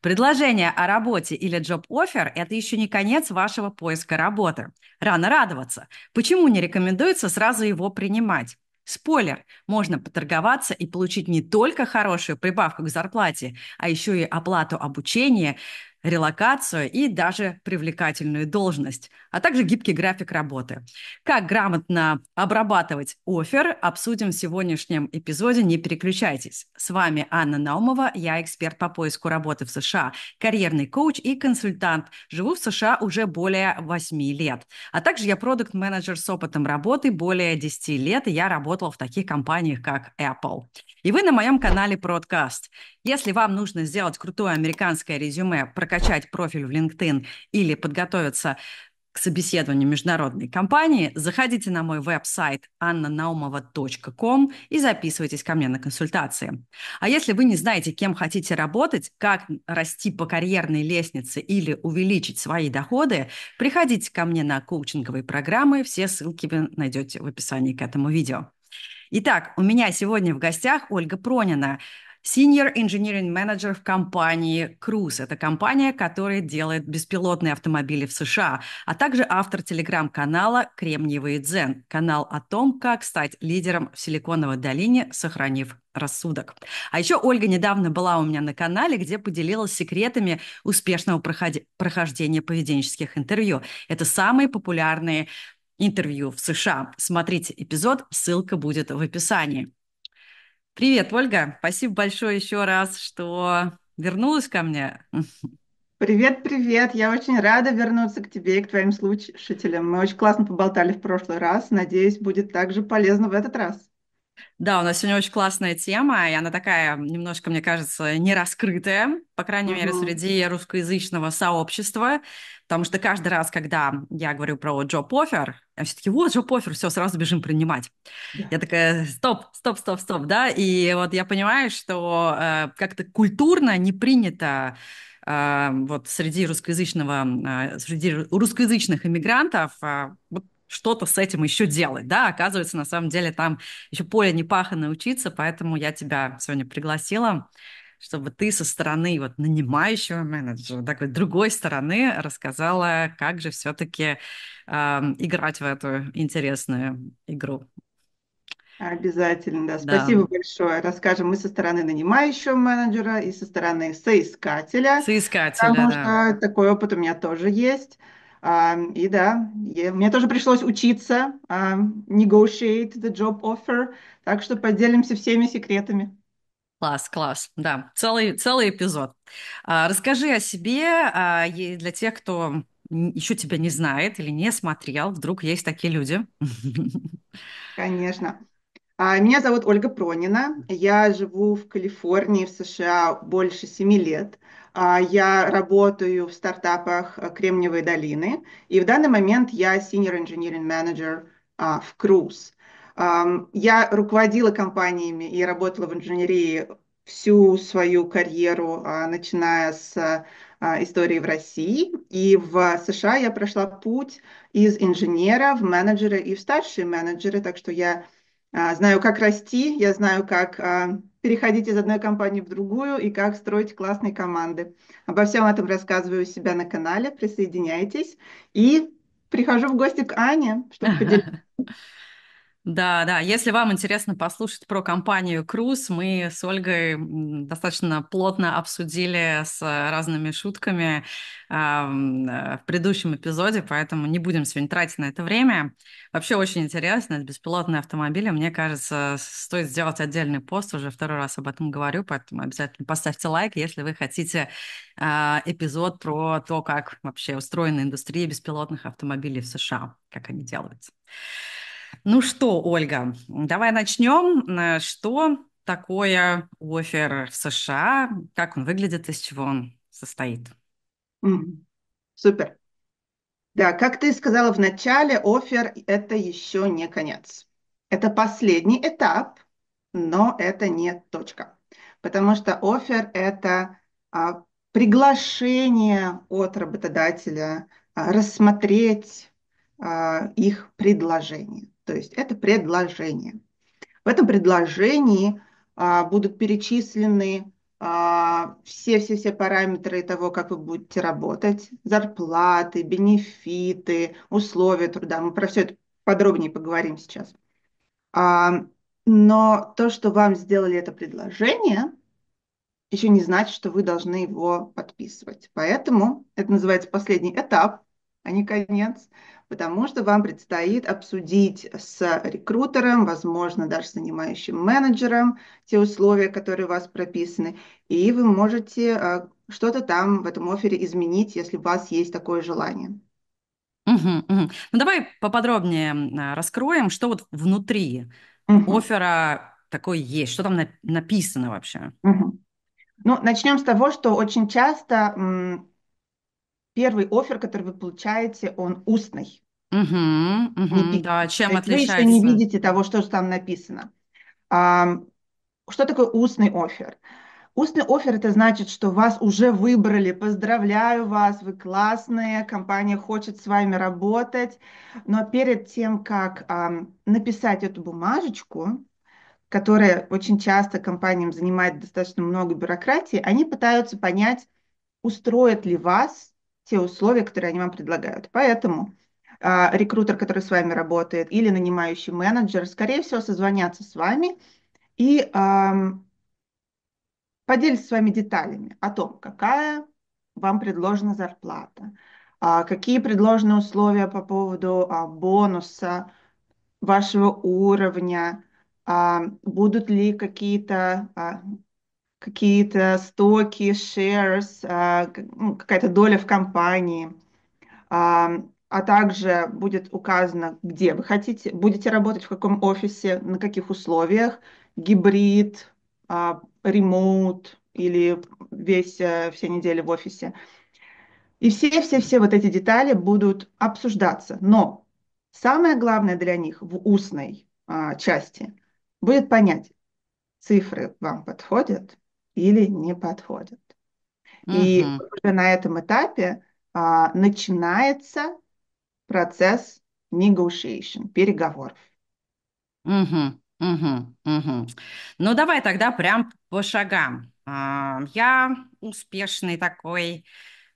Предложение о работе или джоб-оффер – это еще не конец вашего поиска работы. Рано радоваться. Почему не рекомендуется сразу его принимать? Спойлер, можно поторговаться и получить не только хорошую прибавку к зарплате, а еще и оплату обучения, релокацию и даже привлекательную должность, а также гибкий график работы. Как грамотно обрабатывать офер, обсудим в сегодняшнем эпизоде. Не переключайтесь. С вами Анна Наумова, я эксперт по поиску работы в США, карьерный коуч и консультант. Живу в США уже более 8 лет. А также я продукт-менеджер с опытом работы более 10 лет, и я работала в таких компаниях, как Apple. И вы на моем канале ПродКаст. Если вам нужно сделать крутое американское резюме, про прокачать профиль в LinkedIn или подготовиться к собеседованию международной компании, заходите на мой веб-сайт annanaumова.com и записывайтесь ко мне на консультации. А если вы не знаете, кем хотите работать, как расти по карьерной лестнице или увеличить свои доходы, приходите ко мне на коучинговые программы, все ссылки вы найдете в описании к этому видео. Итак, у меня сегодня в гостях Ольга Пронина – Senior Engineering Manager в компании Cruise. Это компания, которая делает беспилотные автомобили в США, а также автор телеграм-канала «Кремниевый дзен», канал о том, как стать лидером в Силиконовой долине, сохранив рассудок. А еще Ольга недавно была у меня на канале, где поделилась секретами успешного проходи- прохождения поведенческих интервью. Это самые популярные интервью в США. Смотрите эпизод, ссылка будет в описании. Привет, Ольга. Спасибо большое еще раз, что вернулась ко мне. Привет, привет. Я очень рада вернуться к тебе и к твоим слушателям. Мы очень классно поболтали в прошлый раз. Надеюсь, будет также полезно в этот раз. Да, у нас сегодня очень классная тема, и она такая, немножко, мне кажется, не раскрытая, по крайней uh-huh. мере, среди русскоязычного сообщества. Потому что каждый раз, когда я говорю про Джо Пофер, я все-таки, вот Джо Пофер, все, сразу бежим принимать. Yeah. Я такая, стоп, стоп, стоп, стоп, да. И вот я понимаю, что э, как-то культурно не принято э, вот среди русскоязычного, э, среди русскоязычных иммигрантов э, вот что-то с этим еще делать, да, оказывается, на самом деле там еще поле не пахано учиться, поэтому я тебя сегодня пригласила чтобы ты со стороны вот нанимающего менеджера, так такой другой стороны рассказала, как же все-таки э, играть в эту интересную игру. Обязательно, да. Спасибо да. большое. Расскажем мы со стороны нанимающего менеджера и со стороны соискателя. Соискателя, потому да. что такой опыт у меня тоже есть. И да, я, мне тоже пришлось учиться negotiate the job offer, так что поделимся всеми секретами. Класс, класс, да, целый, целый эпизод. А, расскажи о себе а, и для тех, кто еще тебя не знает или не смотрел, вдруг есть такие люди. Конечно. А Меня зовут Ольга Пронина. Я живу в Калифорнии, в США больше семи лет. А, я работаю в стартапах э, Кремниевой долины. И в данный момент я Senior Engineering Manager а, в Cruise. Я руководила компаниями и работала в инженерии всю свою карьеру, а, начиная с а, истории в России. И в США я прошла путь из инженера в менеджеры и в старшие менеджеры, так что я а, знаю, как расти, я знаю, как переходить из одной компании в другую и как строить классные команды. Обо всем этом рассказываю у себя на канале, присоединяйтесь. И прихожу в гости к Ане, чтобы поделиться да, да. Если вам интересно послушать про компанию Круз, мы с Ольгой достаточно плотно обсудили с разными шутками а, э, в предыдущем эпизоде, поэтому не будем сегодня тратить на это время. Вообще очень интересно, это беспилотные автомобили. Мне кажется, стоит сделать отдельный пост, уже второй раз об этом говорю, поэтому обязательно поставьте лайк, если вы хотите э, эпизод про то, как вообще устроена индустрия беспилотных автомобилей в США, как они делаются. Ну что, Ольга, давай начнем. Э, что такое офер в США? Как он выглядит, из чего он состоит? супер. Да, как ты сказала в начале, офер – это еще не конец. Это последний этап, но это не точка. Потому что офер – это а, приглашение от работодателя а, рассмотреть а, их предложение то есть это предложение. В этом предложении а, будут перечислены все-все-все а, параметры того, как вы будете работать, зарплаты, бенефиты, условия труда. Мы про все это подробнее поговорим сейчас. А, но то, что вам сделали это предложение, еще не значит, что вы должны его подписывать. Поэтому это называется последний этап, а не конец потому что вам предстоит обсудить с рекрутером, возможно, даже с нанимающим менеджером те условия, которые у вас прописаны, и вы можете э, что-то там в этом офере изменить, если у вас есть такое желание. Угу, угу. Ну давай поподробнее раскроем, что вот внутри угу. оффера такой есть, что там на- написано вообще. Угу. Ну, начнем с того, что очень часто первый офер, который вы получаете, он устный. Угу, угу, не да, чем отличается? Вы еще не видите того, что же там написано. А, что такое устный офер? Устный офер это значит, что вас уже выбрали, поздравляю вас, вы классные, компания хочет с вами работать. Но перед тем, как а, написать эту бумажечку, которая очень часто компаниям занимает достаточно много бюрократии, они пытаются понять, устроит ли вас те условия, которые они вам предлагают. Поэтому а, рекрутер, который с вами работает, или нанимающий менеджер, скорее всего, созвонятся с вами и а, поделятся с вами деталями о том, какая вам предложена зарплата, а, какие предложены условия по поводу а, бонуса, вашего уровня, а, будут ли какие-то а, какие-то стоки, shares, а, ну, какая-то доля в компании, а также будет указано, где вы хотите, будете работать, в каком офисе, на каких условиях, гибрид, а, ремоут или весь, э, все недели в офисе. И все-все-все вот эти детали будут обсуждаться. Но самое главное для них в устной а, части будет понять, цифры вам подходят – или не подходят. Угу. И уже на этом этапе а, начинается процесс negotiation, переговоров. Угу, угу, угу. Ну, давай тогда прям по шагам. А, я успешный такой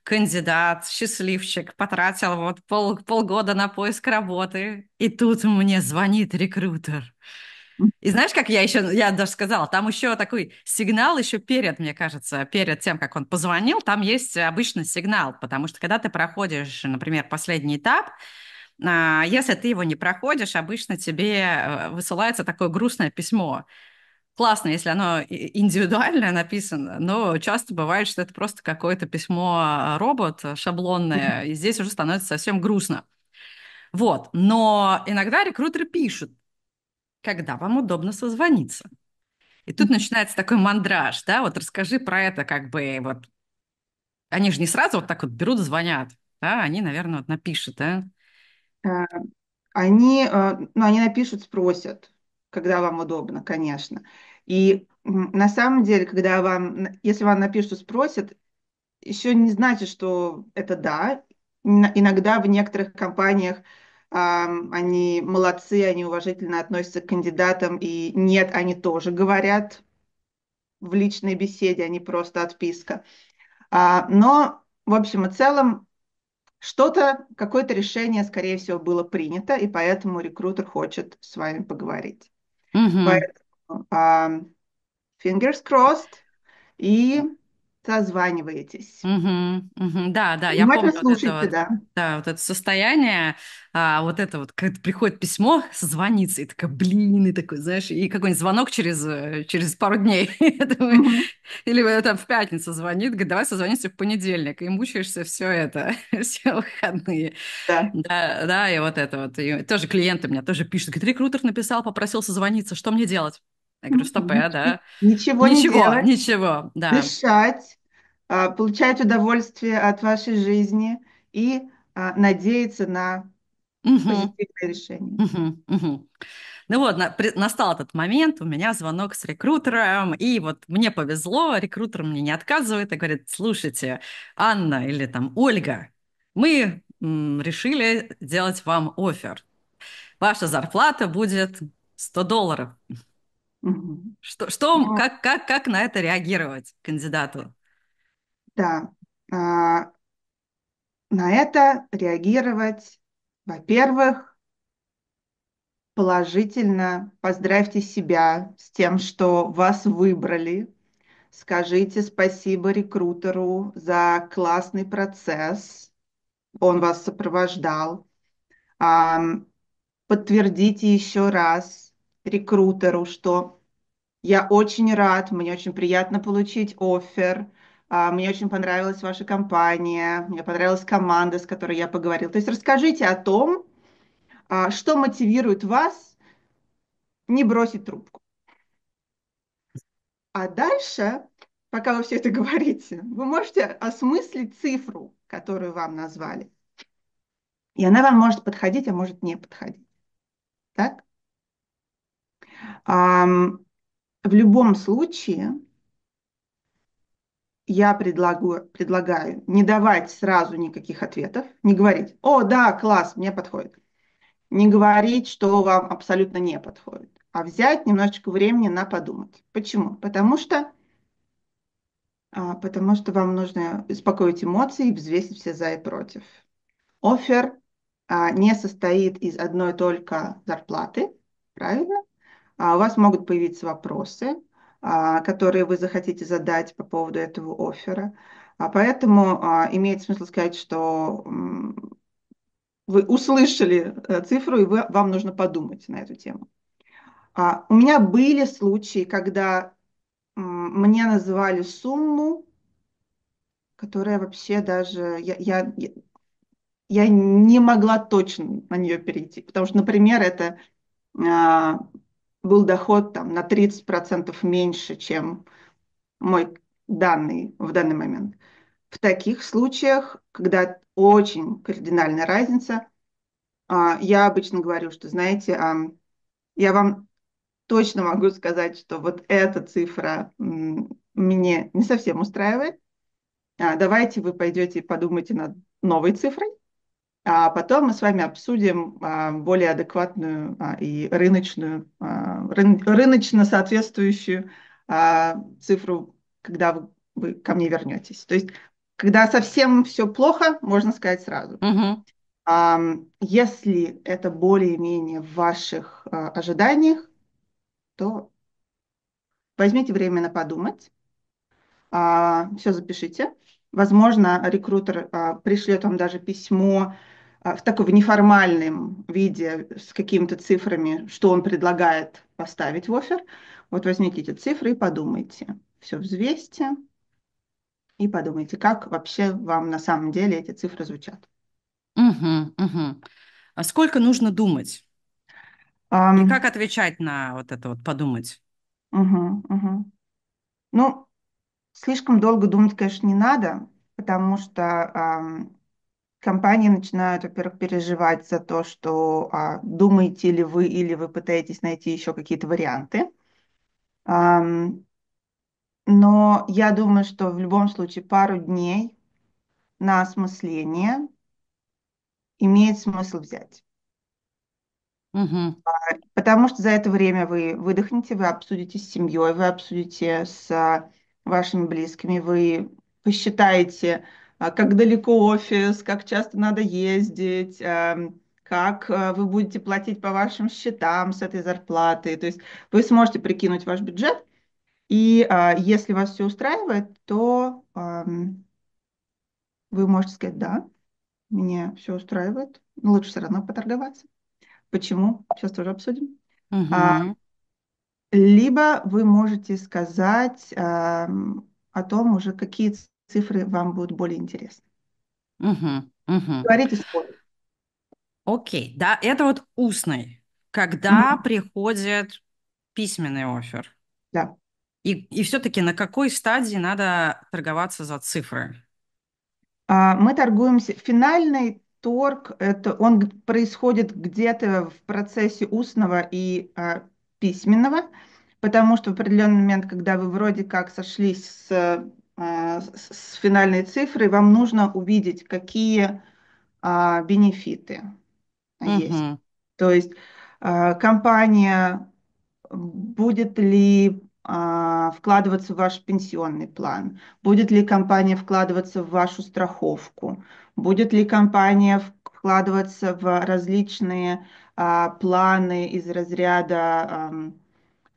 кандидат, счастливчик, потратил вот пол, полгода на поиск работы, и тут мне звонит рекрутер. И знаешь, как я еще, я даже сказала, там еще такой сигнал еще перед, мне кажется, перед тем, как он позвонил, там есть обычный сигнал, потому что когда ты проходишь, например, последний этап, а, если ты его не проходишь, обычно тебе э, высылается такое грустное письмо. Классно, если оно индивидуально написано, но часто бывает, что это просто какое-то письмо а, робот э, шаблонное, и здесь уже становится совсем грустно. Вот, но иногда рекрутеры пишут, когда вам удобно созвониться. И тут начинается такой мандраж, да, вот расскажи про это как бы вот. Они же не сразу вот так вот берут, звонят, да, они, наверное, вот напишут, да? Э, они, э, ну, они напишут, спросят, когда вам удобно, конечно. И на самом деле, когда вам, если вам напишут, спросят, еще не значит, что это да. Иногда в некоторых компаниях они молодцы, они уважительно относятся к кандидатам, и нет, они тоже говорят в личной беседе, а просто отписка. А, но, в общем и целом, что-то, какое-то решение, скорее всего, было принято, и поэтому рекрутер хочет с вами поговорить. Mm-hmm. Поэтому fingers crossed, и созваниваетесь. Угу, угу, да, да, я помню вот это, да. Вот, да, вот это состояние, а, вот это вот, когда приходит письмо, созвониться и такой, блин, и такой, знаешь, и какой-нибудь звонок через, э, через пару дней. Или там в пятницу звонит, говорит, давай созвонимся в понедельник, и мучаешься все это, все выходные. Да. да, да, и вот это вот. И тоже клиенты меня тоже пишут, говорит, рекрутер написал, попросил созвониться, что мне делать? Я говорю, стопе, да. Ничего, ничего не делать. Ничего, да. Дышать, а, получать удовольствие от вашей жизни и а, надеяться на угу. позитивное решение. Ну вот, на, при, настал этот момент, у меня звонок с рекрутером, и вот мне повезло, рекрутер мне не отказывает и говорит, слушайте, Анна или там Ольга, мы м, решили сделать вам офер. Ваша зарплата будет 100 долларов. Что, что Но... А. как, как, как на это реагировать кандидату? Да, а, на это реагировать, во-первых, положительно поздравьте себя с тем, что вас выбрали. Скажите спасибо рекрутеру за классный процесс. Он вас сопровождал. А, подтвердите еще раз рекрутеру, что я очень рад, мне очень приятно получить офер. А, мне очень понравилась ваша компания, мне понравилась команда, с которой я поговорил. То есть расскажите о том, а, что мотивирует вас не бросить трубку. А дальше, пока вы все это говорите, вы можете осмыслить цифру, которую вам назвали. И она вам может подходить, а может не подходить. Так? В любом случае, я предлагаю, предлагаю не давать сразу никаких ответов, не говорить, о, да, класс, мне подходит. Не говорить, что вам абсолютно не подходит, а взять немножечко времени на подумать. Почему? Потому что, а, потому что вам нужно успокоить эмоции и взвесить все за и против. Офер а, не состоит из одной только зарплаты, правильно? А у вас могут появиться вопросы, а, которые вы захотите задать по поводу этого оффера. А поэтому имеет смысл сказать, что вы услышали э, цифру, и вы, вам нужно подумать на эту тему. У меня были случаи, когда мне называли сумму, которая вообще даже я, я, я не могла точно на нее перейти, потому что, например, это был доход там на 30% меньше, чем мой данный в данный момент. В таких случаях, когда очень кардинальная разница, а, я обычно говорю, что, знаете, а, я вам точно могу сказать, что вот эта цифра мне не совсем устраивает. А, давайте вы пойдете и подумайте над новой цифрой, а потом мы с вами обсудим а, более адекватную а, и рыночную, а, рыночно соответствующую цифру, когда вы ко мне вернетесь. То есть, когда совсем все плохо, можно сказать сразу. Угу. Если это более-менее в ваших ожиданиях, то возьмите время на подумать, все запишите. Возможно, рекрутер пришлет вам даже письмо а, в таком неформальном виде с какими-то цифрами, что он предлагает поставить в офер. Вот возьмите эти цифры и подумайте. Все взвесьте и подумайте, как вообще вам на самом деле эти цифры звучат. Угу, угу. А сколько нужно думать? Um, и как отвечать на вот это вот подумать? Угу, угу. Ну, слишком долго думать, конечно, не надо, потому что Компании начинают, во-первых, переживать за то, что а, думаете ли вы или вы пытаетесь найти еще какие-то варианты. А, но я думаю, что в любом случае пару дней на осмысление имеет смысл взять. Угу. Потому что за это время вы выдохнете, вы обсудите с семьей, вы обсудите с а, вашими близкими, вы посчитаете, а как далеко офис, как часто надо ездить, эм, как э, вы будете платить по вашим счетам с этой зарплаты. То есть вы сможете прикинуть ваш бюджет, и э, если вас все устраивает, то эм, вы можете сказать, да, меня все устраивает, но лучше все равно поторговаться. Почему? Сейчас тоже обсудим. Угу. А, либо вы можете сказать а, о том уже, какие цифры вам будут более интересны. Угу, угу. Говорите споры. Окей, да, это вот устный. Когда угу. приходит письменный офер? Да. И, и все-таки на какой стадии надо торговаться за цифры? А, мы торгуемся. Финальный торг, это, он происходит где-то в процессе устного и а, письменного, потому что в определенный момент, когда вы вроде как сошлись с а, с финальной цифрой, вам нужно увидеть, какие а, бенефиты uh-huh. есть. То есть а, компания будет ли вкладываться в ваш пенсионный план, будет ли компания вкладываться в вашу страховку, будет ли компания вкладываться в различные а, планы из разряда а,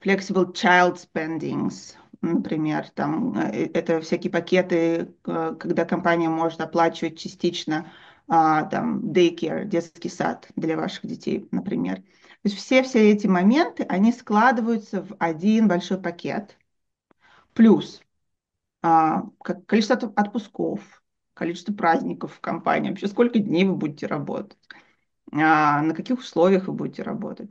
flexible child spendings, например, там, э, это всякие пакеты, э, когда компания может оплачивать частично а, там, daycare, детский сад для ваших детей, например. То есть все-все эти моменты, они складываются в один большой пакет. Плюс а, количество отпусков, количество праздников в компании, вообще сколько дней вы будете работать, а, на каких условиях вы будете работать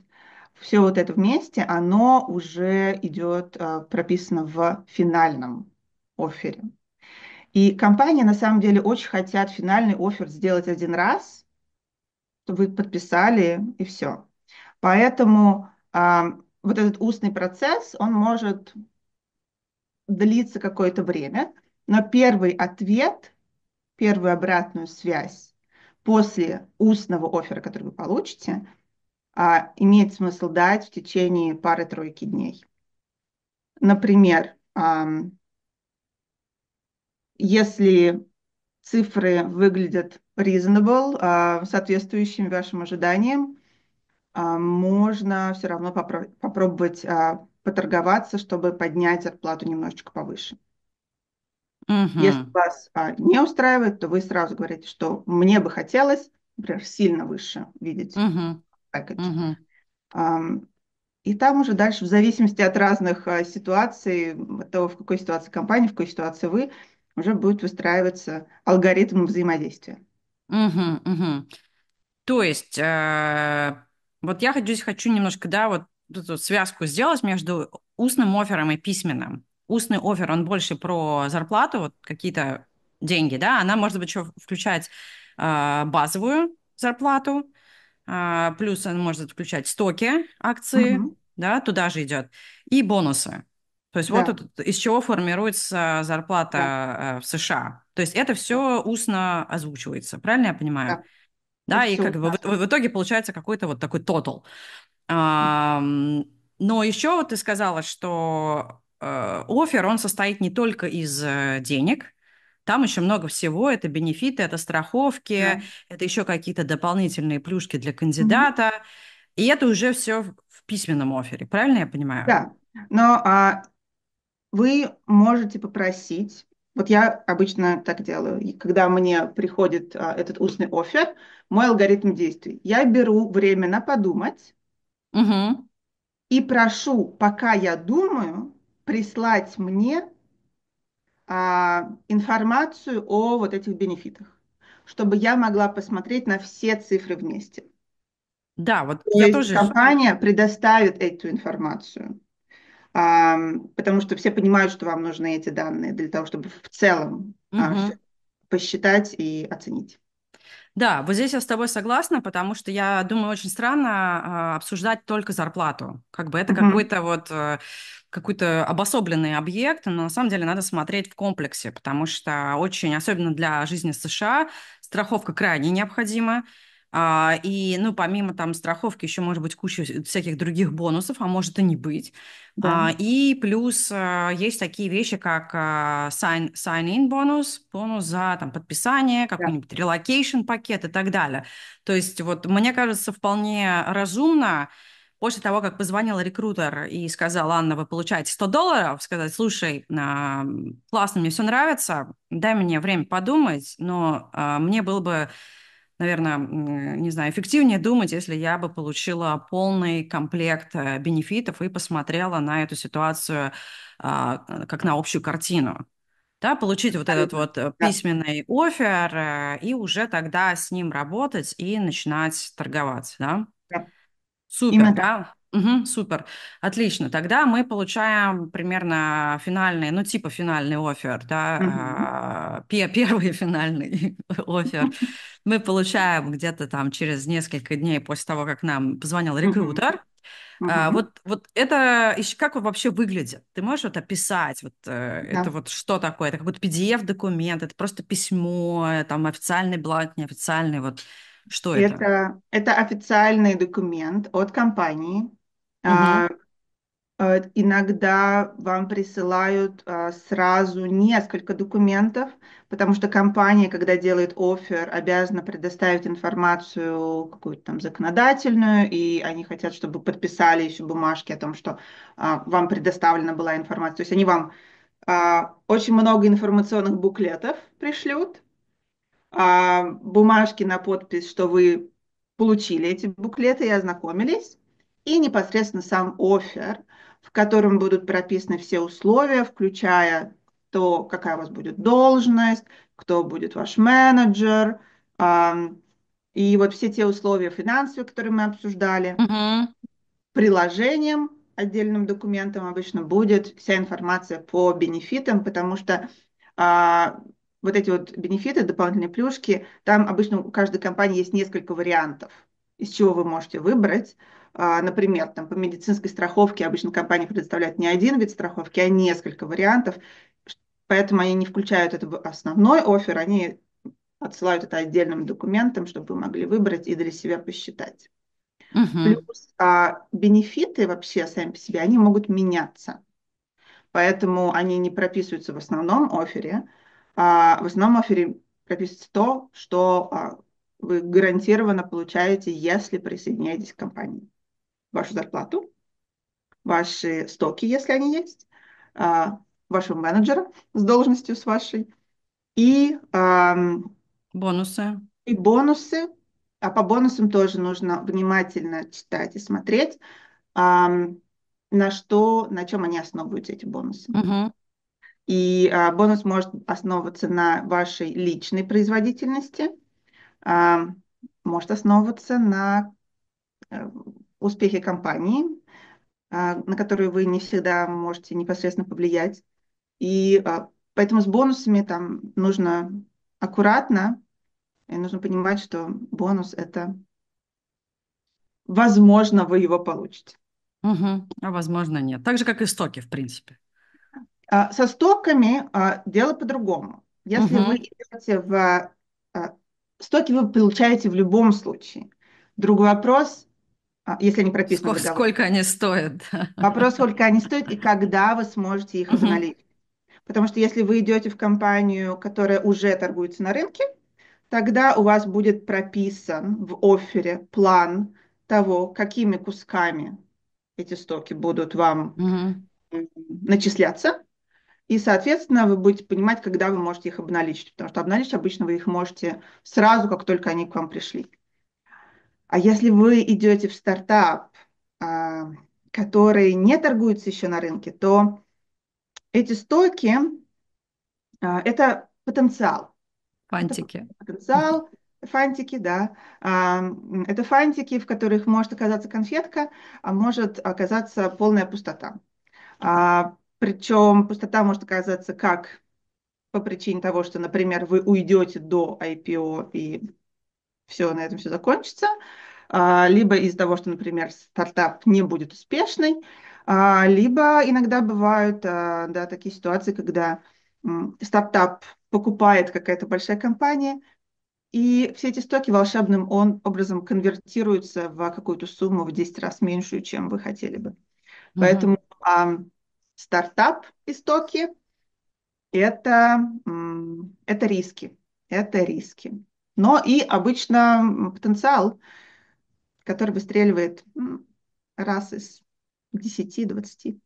все вот это вместе, оно уже идет, а, прописано в финальном офере. И компании на самом деле очень хотят финальный офер сделать один раз, чтобы вы подписали и все. Поэтому а, вот этот устный процесс, он может длиться какое-то время, но первый ответ, первую обратную связь после устного оффера, который вы получите, а, имеет смысл дать в течение пары-тройки дней. Например, а, если цифры выглядят reasonable, а, соответствующим вашим ожиданиям, а, можно все равно попро- попробовать а, поторговаться, чтобы поднять зарплату немножечко повыше. Угу. Если вас а, не устраивает, то вы сразу говорите, что мне бы хотелось, например, сильно выше видеть. Угу package. Угу. Uh-huh. И там уже дальше, в зависимости от разных а, ситуаций, от того, в какой ситуации компания, в какой ситуации вы, уже будет выстраиваться алгоритм взаимодействия. Угу, угу. То есть, э, вот я хочу, хочу немножко, да, вот эту связку сделать между устным оффером и письменным. Устный офер, он больше про зарплату, вот какие-то деньги, да, она может быть еще включать э, базовую зарплату, а, плюс он может включать стоки акции, угу. да, туда же идет, и бонусы. То есть да. вот это, из чего формируется зарплата да. Э, в США. То есть это все устно озвучивается, правильно я понимаю? Да. Да, и, и как бы в, в, итоге получается какой-то вот такой тотал. А, но еще вот ты сказала, что э, офер, он состоит не только из э, денег, там еще много всего. Это бенефиты, это страховки, да. это еще какие-то дополнительные плюшки для кандидата. Угу. И это уже все в письменном офере, правильно я понимаю? Да. Но а, вы можете попросить вот я обычно так делаю. И когда мне приходит а, этот устный офер, мой алгоритм действий. Я беру время на подумать угу. и прошу, пока я думаю, прислать мне а, информацию о вот этих бенефитах, чтобы я могла посмотреть на все цифры вместе. Да, вот То я есть тоже... компания предоставит эту информацию, а, потому что все понимают, что вам нужны эти данные для того, чтобы в целом угу. а, посчитать и оценить. Да, вот здесь я с тобой согласна, потому что я думаю, очень странно а, обсуждать только зарплату. Как бы это mm-hmm. какой-то вот э, какой-то обособленный объект, но на самом деле надо смотреть в комплексе, потому что очень, особенно для жизни США, страховка крайне необходима. А, и, ну, помимо там страховки, еще может быть куча всяких других бонусов, а может и не быть. А, да. И плюс а, есть такие вещи, как sign-in sign бонус, бонус за там, подписание, какой-нибудь да. relocation пакет и так далее. То есть вот мне кажется вполне разумно после того, как позвонила рекрутер и сказала, Анна, вы получаете 100 долларов, сказать, слушай, классно, мне все нравится, дай мне время подумать, но мне было бы наверное, не знаю, эффективнее думать, если я бы получила полный комплект э, бенефитов и посмотрела на эту ситуацию а, э, как на общую картину да, получить вот этот вот э, письменный офер и уже тогда с ним работать и начинать торговать, да? да. Супер, Именно да? Угу, супер, отлично. Тогда мы получаем примерно финальный, ну типа финальный офер, да, угу. э, первый финальный офер. Мы получаем где-то там через несколько дней после того, как нам позвонил рекрутер. Uh-huh. А, вот, вот это как вообще выглядит? Ты можешь вот описать вот э, да. это вот что такое? Это как будто PDF документ, это просто письмо, там официальный бланк, неофициальный вот что это? Это, это официальный документ от компании, а, а, иногда вам присылают а, сразу несколько документов, потому что компания, когда делает офер, обязана предоставить информацию какую-то там законодательную, и они хотят, чтобы подписали еще бумажки о том, что вам предоставлена была информация. То есть они вам очень много информационных буклетов пришлют, бумажки на подпись, что вы получили эти буклеты и ознакомились и непосредственно сам офер, в котором будут прописаны все условия, включая то, какая у вас будет должность, кто будет ваш менеджер, и вот все те условия финансовые, которые мы обсуждали, mm-hmm. приложением отдельным документом обычно будет вся информация по бенефитам, потому что а, вот эти вот бенефиты, дополнительные плюшки, там обычно у каждой компании есть несколько вариантов, из чего вы можете выбрать. А, например, там, по медицинской страховке обычно компании предоставляют не один вид страховки, а несколько вариантов, поэтому они не включают это в основной офер, они отсылают это отдельным документом, чтобы вы могли выбрать и для себя посчитать. Угу. Плюс а, бенефиты вообще сами по себе, они могут меняться, поэтому они не прописываются в основном офере, а, в основном офере прописывается то, что а, вы гарантированно получаете, если присоединяетесь к компании вашу зарплату, ваши стоки, если они есть, а, вашего менеджера с должностью с вашей, и... Бонусы. И бонусы. А по бонусам тоже нужно внимательно читать и смотреть, на что, на чем они основываются, эти бонусы. Угу. И а, бонус может основываться на вашей личной производительности, может основываться на э, успехи компании, а, на которые вы не всегда можете непосредственно повлиять. И а, поэтому с бонусами там нужно аккуратно, и нужно понимать, что бонус это возможно, вы его получите. Угу. А возможно, нет. Так же, как и стоки, в принципе. А, со стоками дело по-другому. Если угу. вы идете в стоки, вы получаете в любом случае. Другой вопрос, а, если они прописаны сколько, в Сколько они стоят? Вопрос, сколько они стоят и когда вы сможете их обналичить. Потому что если вы идете в компанию, которая уже торгуется на рынке, тогда у вас будет прописан в оффере план того, какими кусками эти стоки будут вам угу. начисляться. И, соответственно, вы будете понимать, когда вы можете их обналичить, потому что обналичить обычно вы их можете сразу, как только они к вам пришли. А если вы идете в стартап, а, который не торгуется еще на рынке, то эти стоки а, – это потенциал. Фантики. Это потенциал, фантики, да. А, это фантики, в которых может оказаться конфетка, а может оказаться полная пустота. Причем пустота может оказаться как по причине того, что, например, вы уйдете до IPO и все, на этом все закончится. А, либо из-за того, что, например, стартап не будет успешный, а, либо иногда бывают а, да, такие ситуации, когда стартап покупает какая-то большая компания, и все эти стоки волшебным он, образом конвертируются в какую-то сумму в 10 раз меньшую, чем вы хотели бы. Mm-hmm. Поэтому а, стартап и стоки это, это риски. Это риски но и обычно потенциал, который выстреливает раз из 10-20.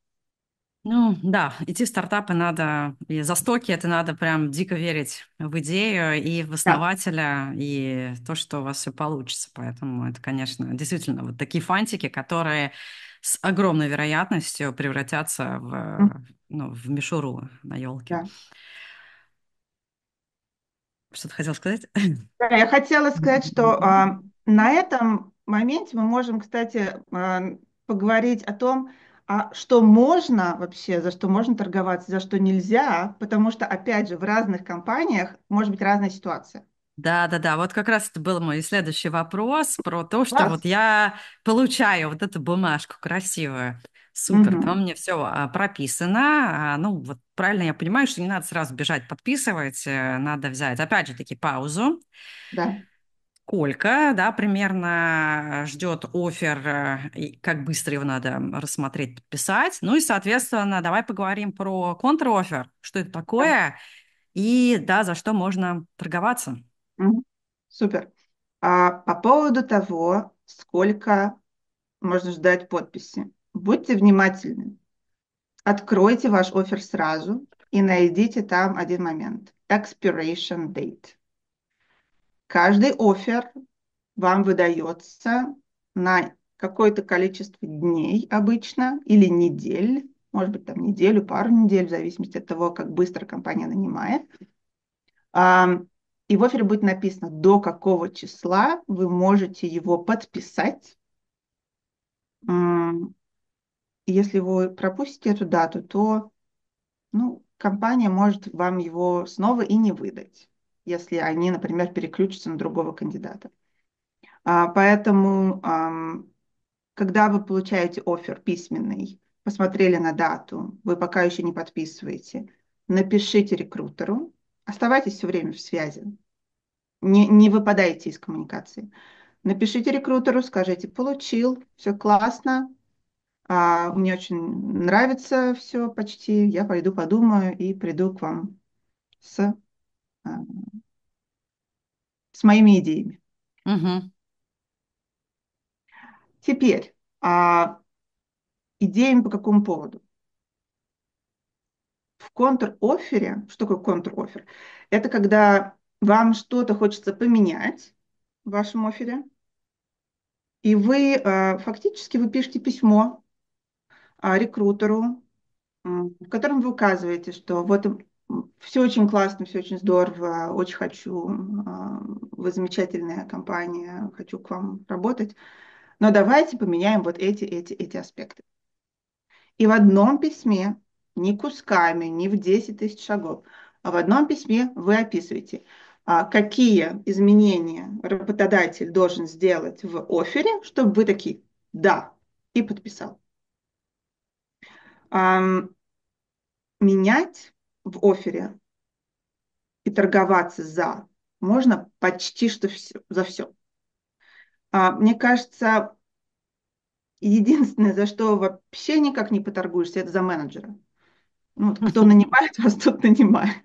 Ну да, идти в стартапы надо, и за стоки это надо прям дико верить в идею и в основателя, да. и то, что у вас все получится. Поэтому это, конечно, действительно вот такие фантики, которые с огромной вероятностью превратятся в, ну, в мишуру на елке. Да. Что-то хотела сказать? Да, я хотела сказать, что э, на этом моменте мы можем, кстати, э, поговорить о том, а что можно вообще, за что можно торговаться, за что нельзя, потому что, опять же, в разных компаниях может быть разная ситуация. Да, да, да. Вот как раз это был мой следующий вопрос про то, что Класс. вот я получаю вот эту бумажку красивую. Супер, угу. там мне все а, прописано. А, ну, вот правильно я понимаю, что не надо сразу бежать подписывать, э, надо взять, опять же таки, паузу. Да. Сколько, да, примерно э, ждет офер, э, и как быстро его надо рассмотреть, подписать. Ну и, соответственно, давай поговорим про офер, что это такое, да. и, да, за что можно торговаться. Супер. А по поводу того, сколько можно ждать подписи будьте внимательны. Откройте ваш офер сразу и найдите там один момент. Expiration date. Каждый офер вам выдается на какое-то количество дней обычно или недель, может быть, там неделю, пару недель, в зависимости от того, как быстро компания нанимает. А, и в офере будет написано, до какого числа вы можете его подписать если вы пропустите эту дату, то ну, компания может вам его снова и не выдать, если они, например, переключатся на другого кандидата. А, поэтому, а, когда вы получаете офер письменный, посмотрели на дату, вы пока еще не подписываете, напишите рекрутеру, оставайтесь все время в связи, не, не выпадайте из коммуникации. Напишите рекрутеру, скажите, получил, все классно, а, мне очень нравится все почти. Я пойду подумаю и приду к вам с, а, с моими идеями. Угу. Теперь, а, идеями по какому поводу? В контр-оффере, что такое контр-оффер? Это когда вам что-то хочется поменять в вашем оффере, и вы а, фактически вы пишете письмо а, рекрутеру, в котором вы указываете, что вот все очень классно, все очень здорово, очень хочу, а, вы замечательная компания, хочу к вам работать, но давайте поменяем вот эти, эти, эти аспекты. И в одном письме, не кусками, не в 10 тысяч шагов, а в одном письме вы описываете, а, какие изменения работодатель должен сделать в офере, чтобы вы такие «да» и подписал менять в офере и торговаться за можно почти что все, за все. А, мне кажется, единственное, за что вообще никак не поторгуешься, это за менеджера. Ну, кто нанимает, вас тут нанимает.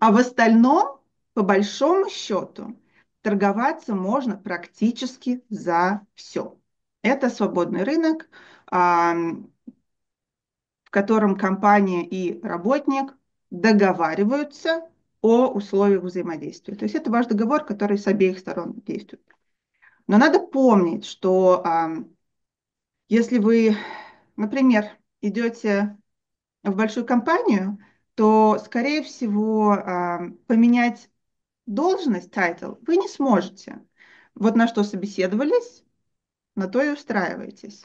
А в остальном, по большому счету, торговаться можно практически за все. Это свободный рынок, котором компания и работник договариваются о условиях взаимодействия. То есть это ваш договор, который с обеих сторон действует. Но надо помнить, что а, если вы, например, идете в большую компанию, то, скорее всего, а, поменять должность, тайтл, вы не сможете. Вот на что собеседовались, на то и устраиваетесь.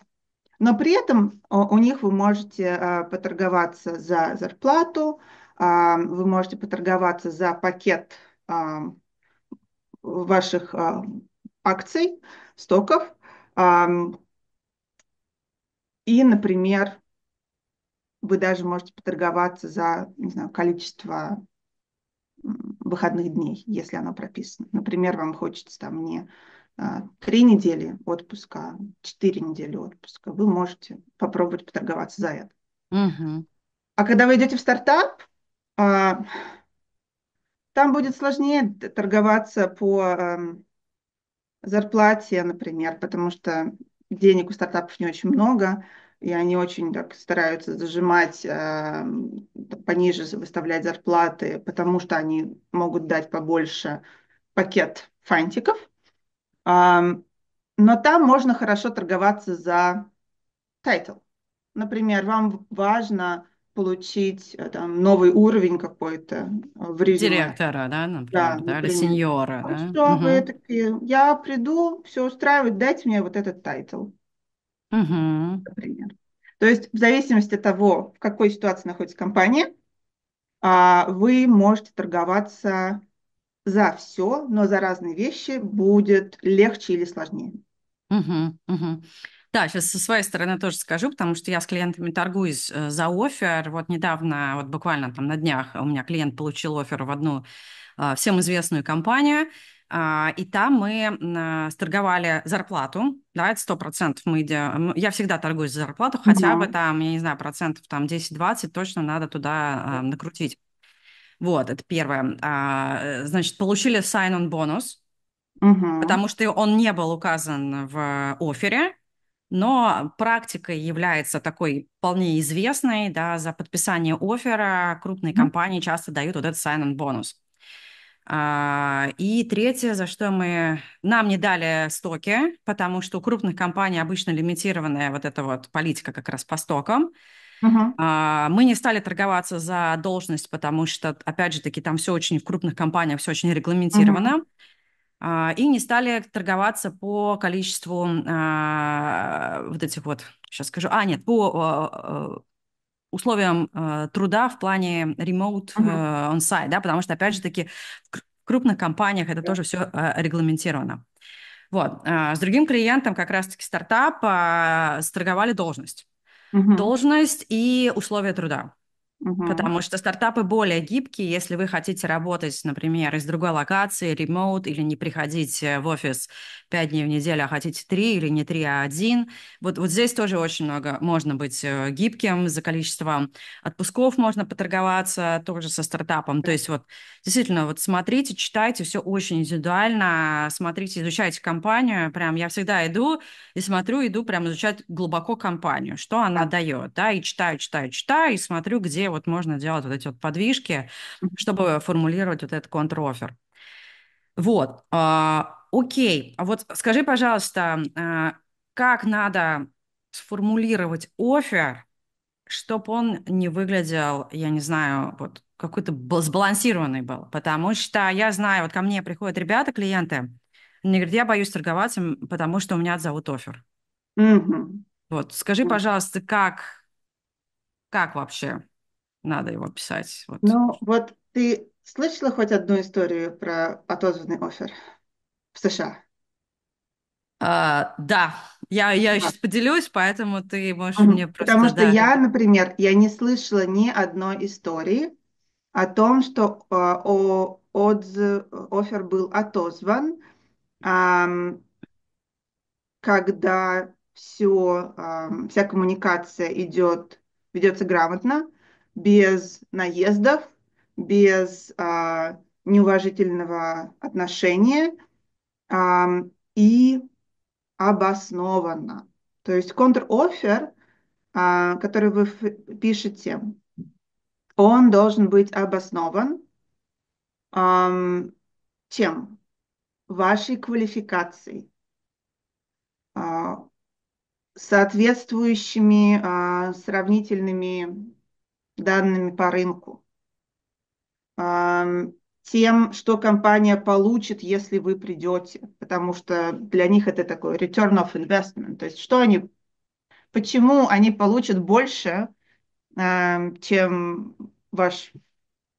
Но при этом а, у них вы можете а, поторговаться за зарплату, а, вы можете поторговаться за пакет ваших акций, стоков. И, например, вы даже можете поторговаться за не знаю, количество выходных дней, если оно прописано. Например, вам хочется там не а, три недели отпуска, четыре недели отпуска, вы можете попробовать поторговаться за это. Угу. А когда вы идете в стартап, а, там будет сложнее торговаться по эм, зарплате, например, потому что денег у стартапов не очень много, и они очень так стараются зажимать, эм, пониже выставлять зарплаты, потому что они могут дать побольше пакет фантиков, но там можно хорошо торговаться за тайтл. Например, вам важно получить э, там, новый уровень какой-то э, в резюме. Директора, да, например, да, например. или сеньора. Хорошо, да? вы угу. такие, я приду, все устраивает, дайте мне вот этот тайтл. Угу. Например. То есть в зависимости от того, в какой ситуации находится компания, а, вы можете торговаться за все, но за разные вещи будет легче или сложнее. Угу, угу. Да, сейчас со своей стороны тоже скажу, потому что я с клиентами торгуюсь э, за офер. Вот недавно, вот буквально там на днях у меня клиент получил офер в одну а, всем известную компанию, а, и там мы э, сторговали зарплату, да, это 100% мы идем. Я всегда торгуюсь за зарплату, хотя mm-hmm. бы там, я не знаю, процентов там 10-20 точно надо туда э, накрутить. Вот, это первое. А, э, значит, получили sign-on бонус, угу. потому что он не был указан в офере, но практикой является такой вполне известной, да, за подписание оффера крупные компании часто дают вот этот sign-on бонус. А, и третье, за что мы... Нам не дали стоки, потому что у крупных компаний обычно лимитированная вот эта вот политика как раз по стокам. А, мы не стали торговаться за должность, потому что, опять же таки, там все очень в крупных компаниях, все очень регламентировано. А, и не стали торговаться по количеству а, вот этих вот, сейчас скажу, а нет, по условиям труда в плане remote on-site, да, потому что, опять же таки, в крупных компаниях это тоже все регламентировано. Вот. С другим клиентом, как раз-таки стартап, сторговали должность угу. должность и условия труда. Угу. Потому что стартапы более гибкие. Если вы хотите работать, например, из другой локации, ремоут, или не приходить э, в офис пять дней в неделю, а хотите три или не три, а один. Вот, вот здесь тоже очень много можно быть э, гибким. За количеством отпусков можно поторговаться тоже со стартапом. То есть вот действительно вот смотрите, читайте, все очень индивидуально. Смотрите, изучайте компанию. Прям я всегда иду и смотрю, иду прям изучать глубоко компанию, что она да. дает. Да, и читаю, читаю, читаю, и смотрю, где вот можно делать вот эти вот подвижки, чтобы формулировать вот этот контрофер. Вот, а, окей, а вот скажи, пожалуйста, а, как надо сформулировать офер, чтобы он не выглядел, я не знаю, вот какой-то сбалансированный был, потому что я знаю, вот ко мне приходят ребята, клиенты, они говорят, я боюсь торговаться, потому что у меня отзовут офер. Угу. Вот, скажи, пожалуйста, как, как вообще? надо его писать. Вот. Ну, вот ты слышала хоть одну историю про отозванный офер в США? А, да, я, я сейчас поделюсь, поэтому ты можешь угу. мне просто... Потому что да. я, например, я не слышала ни одной истории о том, что а, о, о, офер был отозван, эм, когда все, эм, вся коммуникация идет, ведется грамотно, без наездов, без а, неуважительного отношения а, и обоснованно. То есть контрофер, а, который вы пишете, он должен быть обоснован а, чем? Вашей квалификацией, а, соответствующими а, сравнительными данными по рынку, тем, что компания получит, если вы придете, потому что для них это такой return of investment, то есть что они, почему они получат больше, чем ваш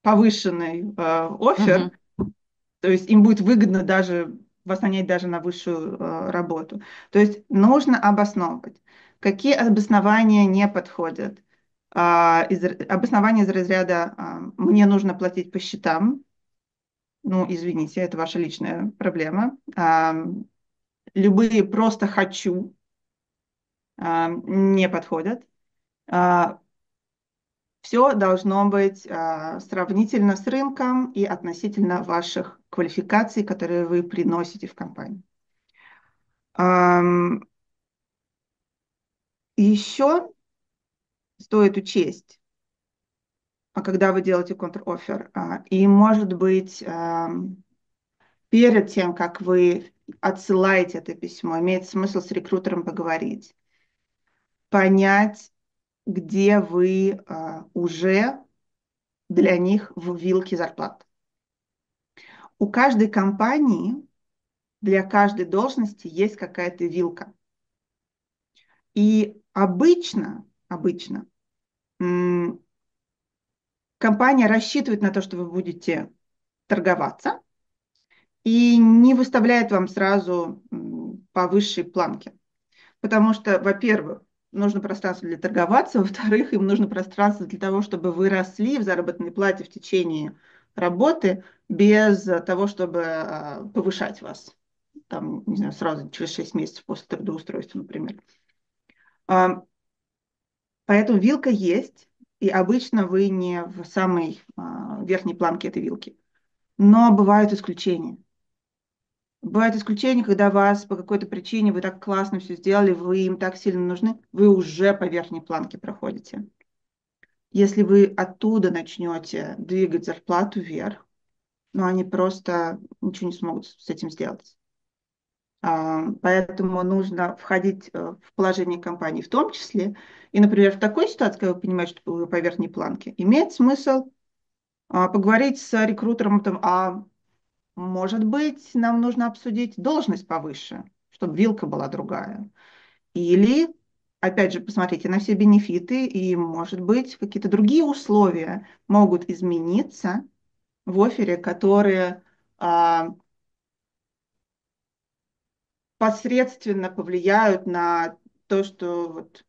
повышенный э, офер, То есть им будет выгодно даже вас нанять даже на высшую э, работу. То есть нужно обосновывать, какие обоснования не подходят, а, из, обоснование из разряда а, «мне нужно платить по счетам», ну, извините, это ваша личная проблема. А, Любые «просто хочу» не подходят. Все должно быть сравнительно с рынком и относительно ваших квалификаций, которые вы приносите в компанию. Еще стоит учесть, а когда вы делаете контр-офер. А, и, может быть, а, перед тем, как вы отсылаете это письмо, имеет смысл с рекрутером поговорить, понять, где вы уже для них в вилке зарплат. У каждой компании для каждой должности есть какая-то вилка. И обычно, обычно компания рассчитывает на то, что вы будете торговаться и не выставляет вам сразу по высшей планке. Потому что, во-первых, нужно пространство для торговаться, во-вторых, им нужно пространство для того, чтобы вы росли в заработной плате в течение работы без того, чтобы а, повышать вас, там, не знаю, сразу через 6 месяцев после трудоустройства, например. А, Поэтому вилка есть, и обычно вы не в самой а, верхней планке этой вилки. Но бывают исключения. Бывают исключения, когда вас по какой-то причине вы так классно все сделали, вы им так сильно нужны, вы уже по верхней планке проходите. Если вы оттуда начнете двигать зарплату вверх, но ну, они просто ничего не смогут с этим сделать. А, поэтому нужно входить э, в положение компании в том числе. И, например, в такой ситуации, когда вы понимаете, что вы по верхней планке, имеет смысл а, поговорить с рекрутером там, а может быть, нам нужно обсудить должность повыше, чтобы вилка была другая. Или, опять же, посмотрите на все бенефиты, и, может быть, какие-то другие условия могут измениться в офере, которые а, посредственно повлияют на то, что вот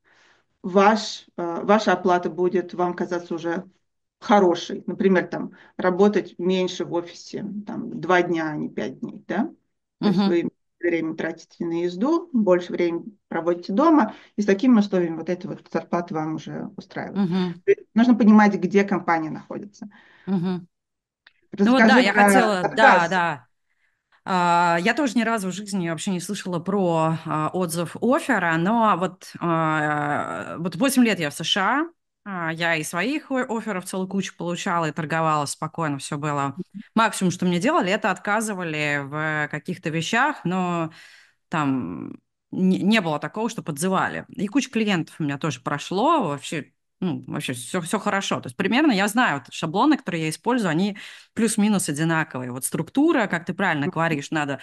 ваш, э, ваша оплата будет вам казаться уже хорошей, например, там работать меньше в офисе, там два дня, а не пять дней, да? То uh-huh. есть вы время тратите на езду, больше времени проводите дома, и с таким условиями вот эта вот зарплата вам уже устраивает. Uh-huh. Нужно понимать, где компания находится. Uh-huh. Расскажи ну да, я хотела, да, да. А, я тоже ни разу в жизни вообще не слышала про а, отзыв оффера, но вот, а, вот 8 лет я в США, я и своих офферов целую кучу получала и торговала спокойно, все было. Максимум, что мне делали, это отказывали в каких-то вещах, но там не было такого, что подзывали. И куча клиентов у меня тоже прошло, вообще ну, вообще все, все хорошо. То есть примерно я знаю вот, шаблоны, которые я использую, они плюс-минус одинаковые. Вот структура, как ты правильно говоришь, надо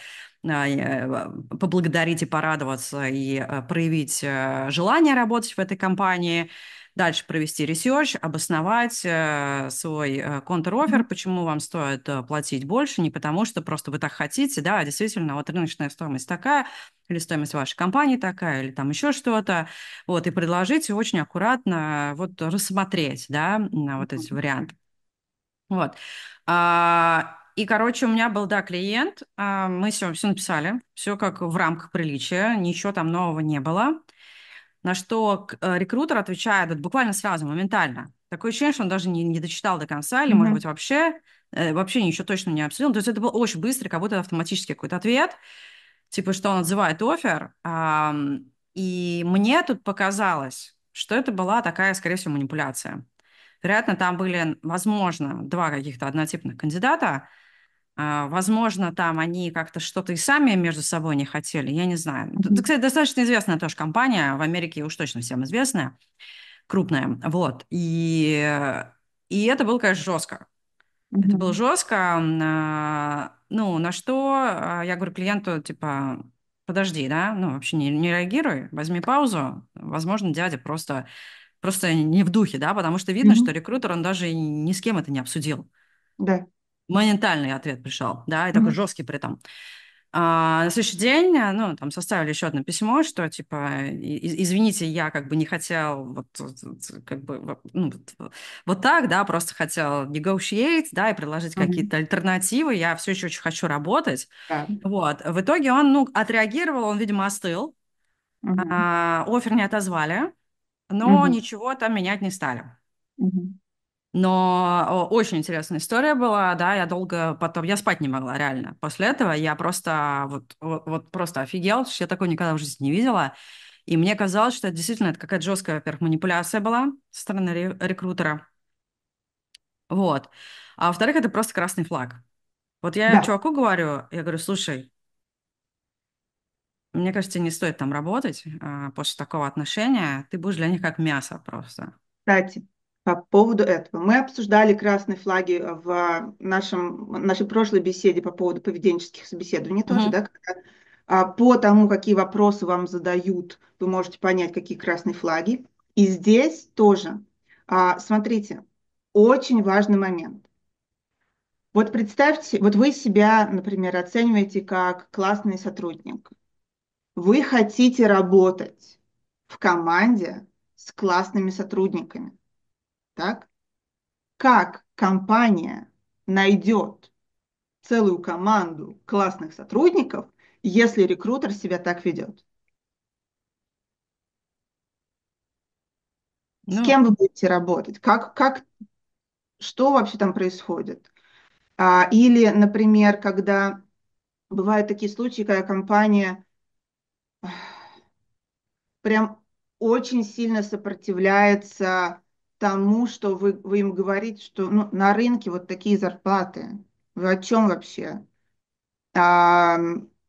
а, а, поблагодарить и порадоваться и а, проявить э, желание работать в этой компании – дальше провести ресерч, обосновать э, свой э, контр-офер, почему вам стоит э, платить больше, не потому что просто вы так хотите, да, а действительно, вот рыночная стоимость такая, или стоимость вашей компании такая, или там еще что-то, вот, и предложите очень аккуратно вот рассмотреть, да, на вот эти варианты. Вот. А, и, короче, у меня был, да, клиент, а, мы все, все написали, все как в рамках приличия, ничего там нового не было. На что э, рекрутер отвечает вот, буквально сразу, моментально. Такое ощущение, что он даже не, не дочитал до конца, или, mm-hmm. может быть, вообще, э, вообще ничего точно не обсудил. Ну, то есть это был очень быстрый, как будто автоматический какой-то ответ, типа, что он отзывает офер. И мне тут показалось, что это была такая, скорее всего, манипуляция. Вероятно, там были, возможно, два каких-то однотипных кандидата – а, возможно, там они как-то что-то и сами между собой не хотели, я не знаю. mm Кстати, достаточно известная тоже компания, в Америке уж точно всем известная, крупная. Вот. И, и это было, конечно, жестко. Mm-hmm. Это было жестко. А, ну, на что а, я говорю клиенту, типа, подожди, да, ну, вообще не, не реагируй, возьми паузу. Возможно, дядя просто, просто не в духе, да, потому что видно, mm-hmm. что рекрутер, он даже ни с кем это не обсудил. Да моментальный ответ пришел, да, и такой mm-hmm. жесткий при этом. А, на следующий день, э, ну, там составили еще одно письмо, что типа, извините, я как бы не хотел вот, как бы, ну, вот, вот так, да, просто хотел negotiate, да, и предложить mm-hmm. какие-то альтернативы, я все еще очень хочу работать. Yeah. Вот, в итоге он, ну, отреагировал, он, видимо, остыл, mm-hmm. а, офер не отозвали, но mm-hmm. ничего там менять не стали. Mm-hmm. Но э, очень интересная история была, да, я долго потом, я спать не могла реально. После этого я просто вот, вот, вот просто офигела, что я такого никогда в жизни не видела. И мне казалось, что это действительно это какая-то жесткая, во-первых, манипуляция была со стороны рекрутера. Вот. А во-вторых, это просто красный флаг. Вот я да. чуваку говорю, я говорю, слушай, мне кажется, не стоит там работать а, после такого отношения. Ты будешь для них как мясо просто. Кстати, по поводу этого. Мы обсуждали красные флаги э, в нашем, нашей прошлой беседе по поводу поведенческих собеседований mm-hmm. тоже, да, когда а, по тому, какие вопросы вам задают, вы можете понять, какие красные флаги. И здесь тоже, а, смотрите, очень важный момент. Вот представьте, вот вы себя, например, оцениваете как классный сотрудник. Вы хотите работать в команде с классными сотрудниками так? Как компания найдет целую команду классных сотрудников, если рекрутер себя так ведет? Ну, С кем вы будете работать? Как, как, что вообще там происходит? А, или, например, когда бывают такие случаи, когда компания прям очень сильно сопротивляется тому, что вы, вы им говорите, что ну, на рынке вот такие зарплаты. Вы о чем вообще? А,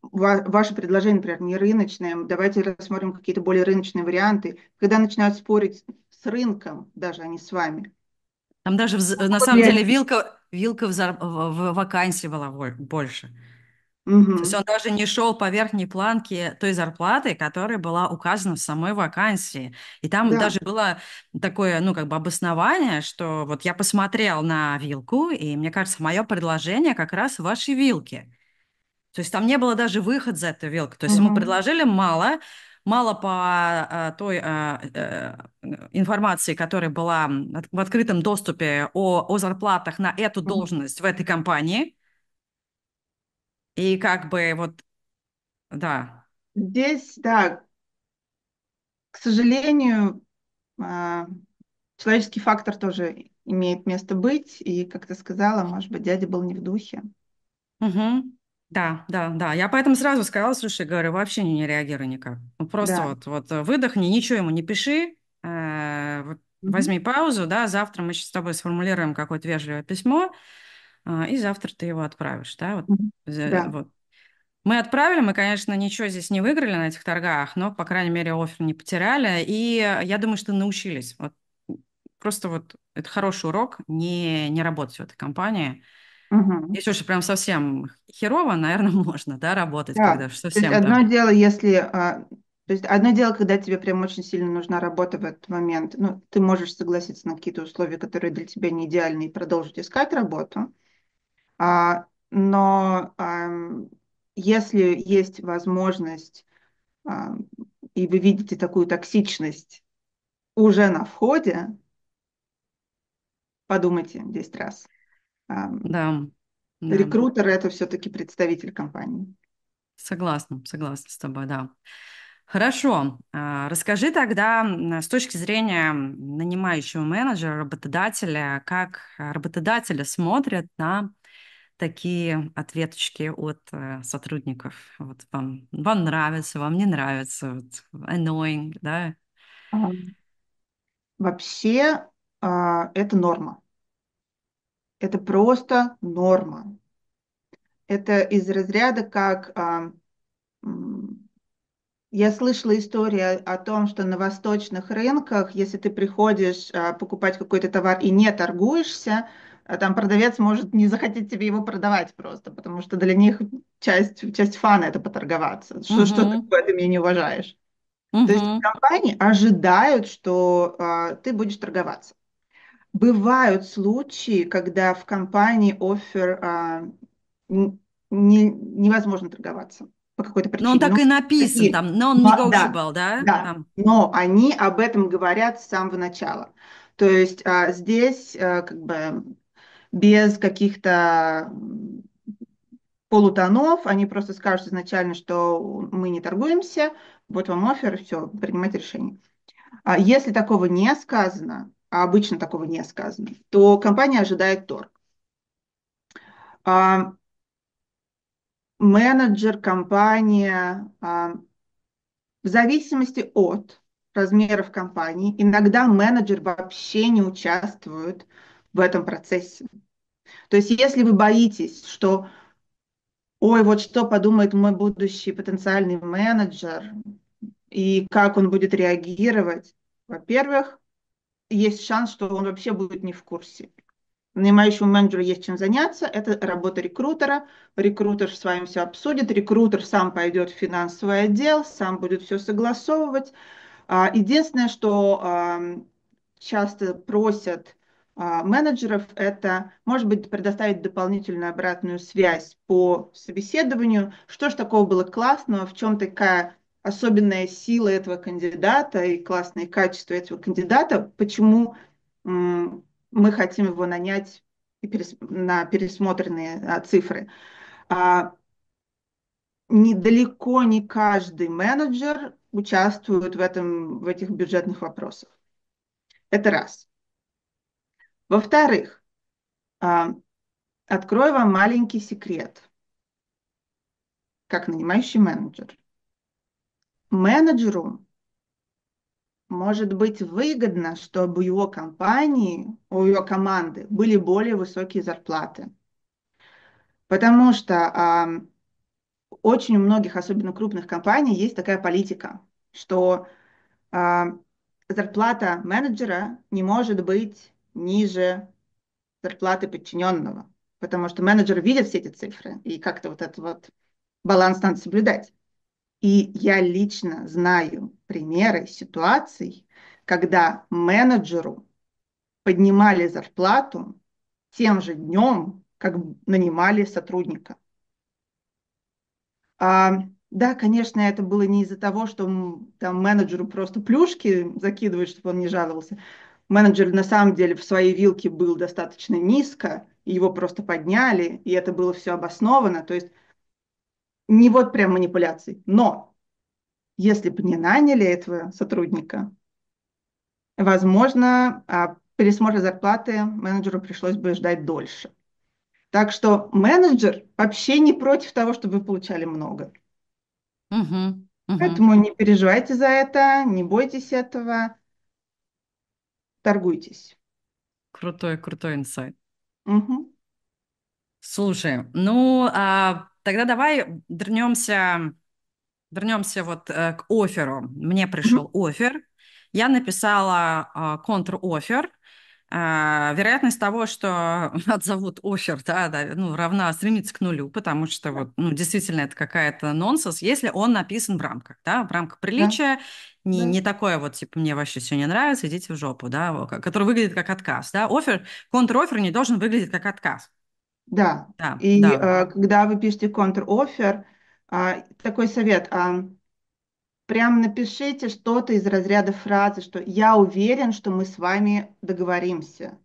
ва, ваше предложение, например, не рыночное. Давайте рассмотрим какие-то более рыночные варианты. Когда начинают спорить с рынком, даже они а с вами. Там даже в, ну, на самом деле вилка, вилка в, в, в вакансии была больше. Угу. То есть он даже не шел по верхней планке той зарплаты, которая была указана в самой вакансии. И там да. даже было такое, ну, как бы обоснование, что вот я посмотрел на вилку, и мне кажется, мое предложение как раз в вашей вилке. То есть там не было даже выход за эту вилку. То есть угу. ему предложили мало, мало по а, той а, а, информации, которая была в открытом доступе о, о зарплатах на эту должность mm в этой компании. И как бы вот, да. Здесь, да, к сожалению, а, человеческий фактор тоже имеет место быть. И, как ты сказала, может быть, дядя был не в духе. Угу. Да, да, да. Я поэтому сразу сказала, слушай, говорю, вообще не, реагируй никак. Ну, просто да. вот, вот выдохни, ничего ему не пиши, э, вот, угу. возьми паузу, да, завтра мы сейчас с тобой сформулируем какое-то вежливое письмо, а, и завтра ты его отправишь, да? Вот, да. вот. Мы отправили, мы, конечно, ничего здесь не выиграли на этих торгах, но, по крайней мере, офер не потеряли, и а, я думаю, что научились. Вот просто вот это хороший урок не, не работать в этой компании. Угу. Если уж прям совсем херово, наверное, можно, да, работать, да. когда совсем. Одно дело, если а, то есть одно дело, когда тебе прям очень сильно нужна работа в этот момент, ну, ты можешь согласиться на какие-то условия, которые для тебя не идеальны, и продолжить искать работу. А, но если есть возможность, а, и вы видите такую токсичность уже на входе, подумайте 10 раз. Да. Рекрутер да. это все-таки представитель компании. Согласна, согласна с тобой, да. Хорошо. А, расскажи тогда с точки зрения нанимающего менеджера, работодателя, как работодатели смотрят на такие ответочки от э, сотрудников. Вот вам, вам нравится, вам не нравится, вот, annoying, да? Вообще э, это норма. Это просто норма. Это из разряда, как э, я слышала историю о том, что на восточных рынках, если ты приходишь а, покупать какой-то товар и не торгуешься, а там продавец может не захотеть тебе его продавать просто, потому что для них часть, часть фана это поторговаться. Что, угу. что такое, ты меня не уважаешь. Угу. То есть компании ожидают, что а, ты будешь торговаться. Бывают случаи, когда в компании офер а, не, невозможно торговаться по какой-то ну, причине. Но он так ну, и написан и, там, но он не negotiable, да? Да, да. но они об этом говорят с самого начала. То есть а, здесь а, как бы без каких-то полутонов, они просто скажут изначально, что мы не торгуемся, вот вам офер, все, принимайте решение. А если такого не сказано, а обычно такого не сказано, то компания ожидает торг. А, менеджер, компания, а, в зависимости от размеров компании, иногда менеджер вообще не участвует в в этом процессе. То есть если вы боитесь, что ой, вот что подумает мой будущий потенциальный менеджер и как он будет реагировать, во-первых, есть шанс, что он вообще будет не в курсе. Нанимающему менеджеру есть чем заняться, это работа рекрутера, рекрутер с вами все обсудит, рекрутер сам пойдет в финансовый отдел, сам будет все согласовывать. А, единственное, что часто просят а, менеджеров, это, может быть, предоставить дополнительную обратную связь по собеседованию, что же такого было классного, в чем такая особенная сила этого кандидата и классные качества этого кандидата, почему мы хотим его нанять на пересмотренные а, цифры. А, недалеко не каждый менеджер участвует в, этом, в этих бюджетных вопросах. Это раз. Во-вторых, а, открою вам маленький секрет, как нанимающий менеджер. Менеджеру может быть выгодно, чтобы у его компании, у его команды были более высокие зарплаты. Потому что а, очень у многих, особенно крупных компаний, есть такая политика, что а, зарплата менеджера не может быть ниже зарплаты подчиненного, потому что менеджер видит все эти цифры, и как-то вот этот вот баланс надо соблюдать. И я лично знаю примеры ситуаций, когда менеджеру поднимали зарплату тем же днем, как нанимали сотрудника. А, да, конечно, это было не из-за того, что там менеджеру просто плюшки закидывают, чтобы он не жаловался, менеджер на самом деле в своей вилке был достаточно низко, и его просто подняли, и это было все обосновано. То есть не вот прям манипуляции. Но если бы не наняли этого сотрудника, возможно, а пересмотра зарплаты менеджеру пришлось бы ждать дольше. Так что менеджер вообще не против того, чтобы вы получали много. Угу, угу. Поэтому не переживайте за это, не бойтесь этого торгуйтесь. Крутой, крутой инсайт. Угу. Слушай, ну а, тогда давай вернемся, вернемся вот э, к оферу. Мне пришел угу. офер, я написала а, контр-офер. А, вероятность того, что отзовут офер, да, да, ну, равна, стремиться к нулю, потому что вот, ну, действительно это какая-то нонсенс, если он написан в рамках, да, в рамках приличия, да. Не, да. не такое вот, типа, мне вообще все не нравится, идите в жопу, да, который выглядит как отказ, да. Офер, контр-офер не должен выглядеть как отказ. Да. да и да. Э, когда вы пишете контр-офер, а, такой совет, а, прям напишите что-то из разряда фразы, что «я уверен, что мы с вами договоримся».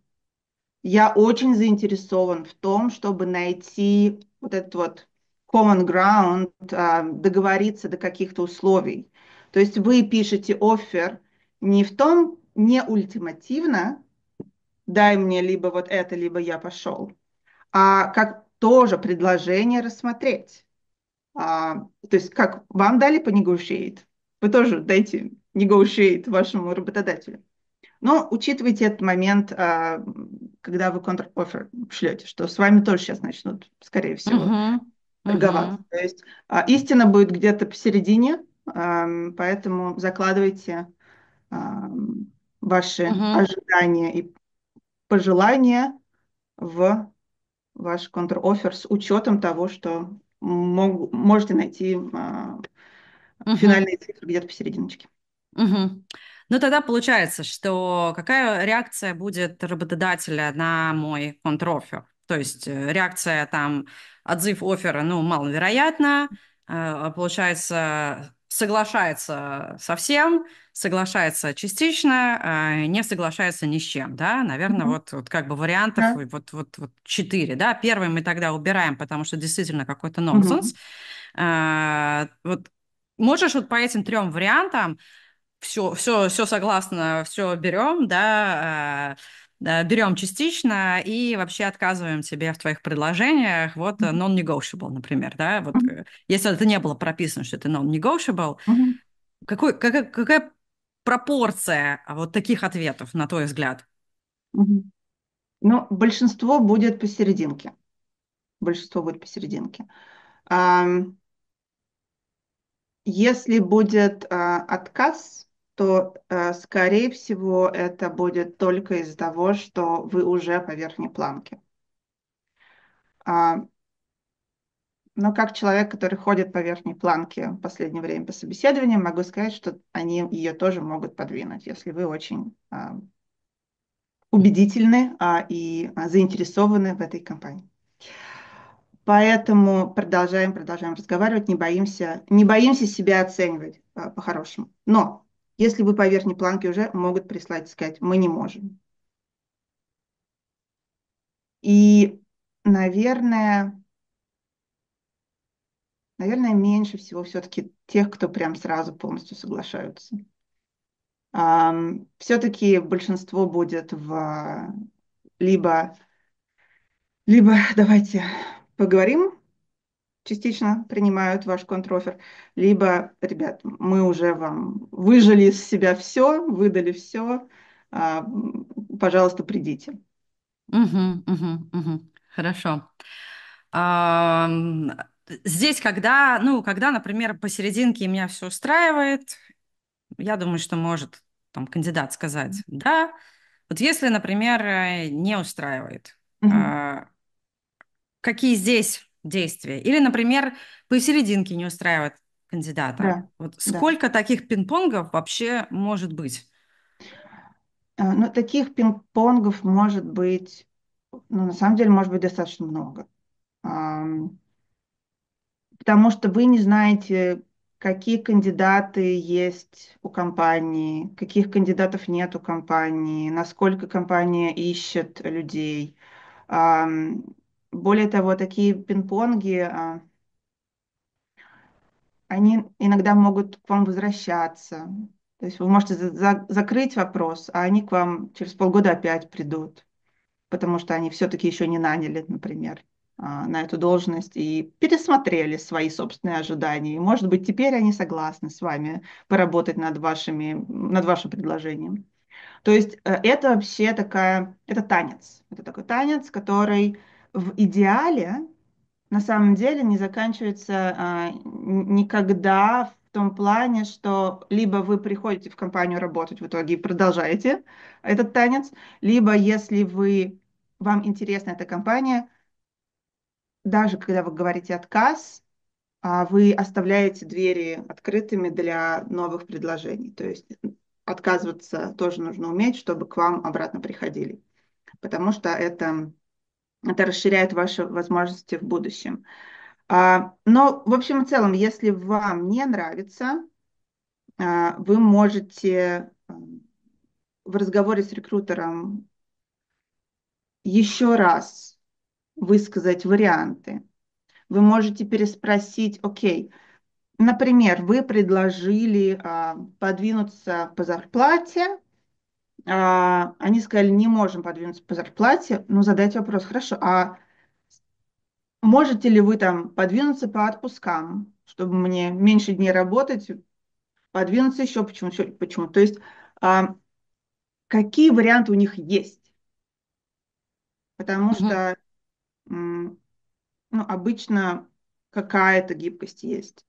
Я очень заинтересован в том, чтобы найти вот этот вот common ground, а, договориться до каких-то условий. То есть вы пишете офер не в том, не ультимативно, дай мне либо вот это, либо я пошел, а как тоже предложение рассмотреть. А, то есть как вам дали по negotiate, вы тоже дайте negotiate вашему работодателю. Но учитывайте этот момент, а, когда вы контр-офер шлете, что с вами тоже сейчас начнут, скорее всего, uh-huh. торговаться. Uh-huh. То есть а, истина будет где-то посередине, Поэтому закладывайте ваши угу. ожидания и пожелания в ваш контр-офер с учетом того, что мог, можете найти угу. А, финальные цифры где-то посерединочке. Угу. Ну, тогда получается, что какая реакция будет работодателя на мой контро-офер, То есть э, реакция там, отзыв оффера, ну, маловероятно, э, а Получается, соглашается совсем, соглашается частично, а, не соглашается ни с чем, да, наверное, mm-hmm. вот, вот как бы вариантов yeah. вот, вот, вот четыре, да, первый мы тогда убираем, потому что действительно какой-то нонсенс. Mm-hmm. А, вот можешь вот по этим трем вариантам все, все, все согласно, все берем, да, э, э, берем частично и вообще отказываем себе в твоих предложениях. Вот э, non-negotiable, например, да, вот если это не было прописано, что это non-negotiable, mm-hmm. какой, какая, какая пропорция а, вот таких ответов, на твой взгляд? Mm-hmm. Ну, большинство будет посерединке. Большинство будет посерединке. Если будет отказ, то, э, скорее всего, это будет только из-за того, что вы уже по верхней планке. А, но как человек, который ходит по верхней планке в последнее время по собеседованиям, могу сказать, что они ее тоже могут подвинуть, если вы очень а, убедительны а, и заинтересованы в этой компании. Поэтому продолжаем, продолжаем разговаривать, не боимся, не боимся себя оценивать по-хорошему. Но если вы по верхней планке уже, могут прислать сказать, мы не можем. И, наверное, наверное, меньше всего все-таки тех, кто прям сразу полностью соглашаются. Um, все-таки большинство будет в либо, либо давайте поговорим, частично принимают ваш контрофер, либо, ребят, мы уже вам выжили из себя все, выдали все, а, пожалуйста, придите. Угу, угу, угу. Хорошо. А, здесь, когда, ну, когда, например, посерединке меня все устраивает, я думаю, что может там кандидат сказать, да. Вот если, например, э, не устраивает, угу. какие здесь действия Или, например, посерединке не устраивает кандидата. Да, вот сколько да. таких пинг-понгов вообще может быть? А, ну, таких пинг-понгов может быть, ну, на самом деле, может быть достаточно много. Потому что вы не знаете, какие кандидаты есть у компании, каких кандидатов нет у компании, насколько компания ищет людей. Более того, такие пинг-понги, а, они иногда могут к вам возвращаться. То есть вы можете за- закрыть вопрос, а они к вам через полгода опять придут, потому что они все-таки еще не наняли, например, а, на эту должность и пересмотрели свои собственные ожидания. И, может быть, теперь они согласны с вами поработать над, вашими, над вашим предложением. То есть э, это вообще такая, это танец. Это такой танец, который в идеале на самом деле не заканчивается а, никогда в том плане, что либо вы приходите в компанию работать в итоге и продолжаете этот танец, либо если вы вам интересна эта компания, даже когда вы говорите отказ, а, вы оставляете двери открытыми для новых предложений. То есть отказываться тоже нужно уметь, чтобы к вам обратно приходили. Потому что это это расширяет ваши возможности в будущем. А, но, в общем и целом, если вам не нравится, а, вы можете э, в разговоре с рекрутером еще раз высказать варианты. Вы можете переспросить, окей, например, вы предложили а, подвинуться по зарплате, а, они сказали, не можем подвинуться по зарплате, ну задать вопрос, хорошо, а можете ли вы там подвинуться по отпускам, чтобы мне меньше дней работать, подвинуться еще почему, еще почему. То есть а, какие варианты у них есть? Потому угу. что ну, обычно какая-то гибкость есть.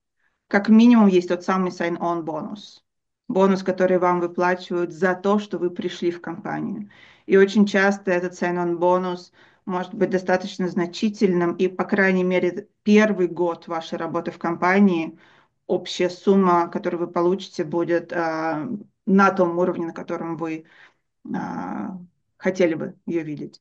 Как минимум есть тот самый sign-on бонус бонус, который вам выплачивают за то, что вы пришли в компанию. И очень часто этот сайн-он бонус может быть достаточно значительным, и, по крайней мере, первый год вашей работы в компании общая сумма, которую вы получите, будет э, на том уровне, на котором вы э, хотели бы ее видеть.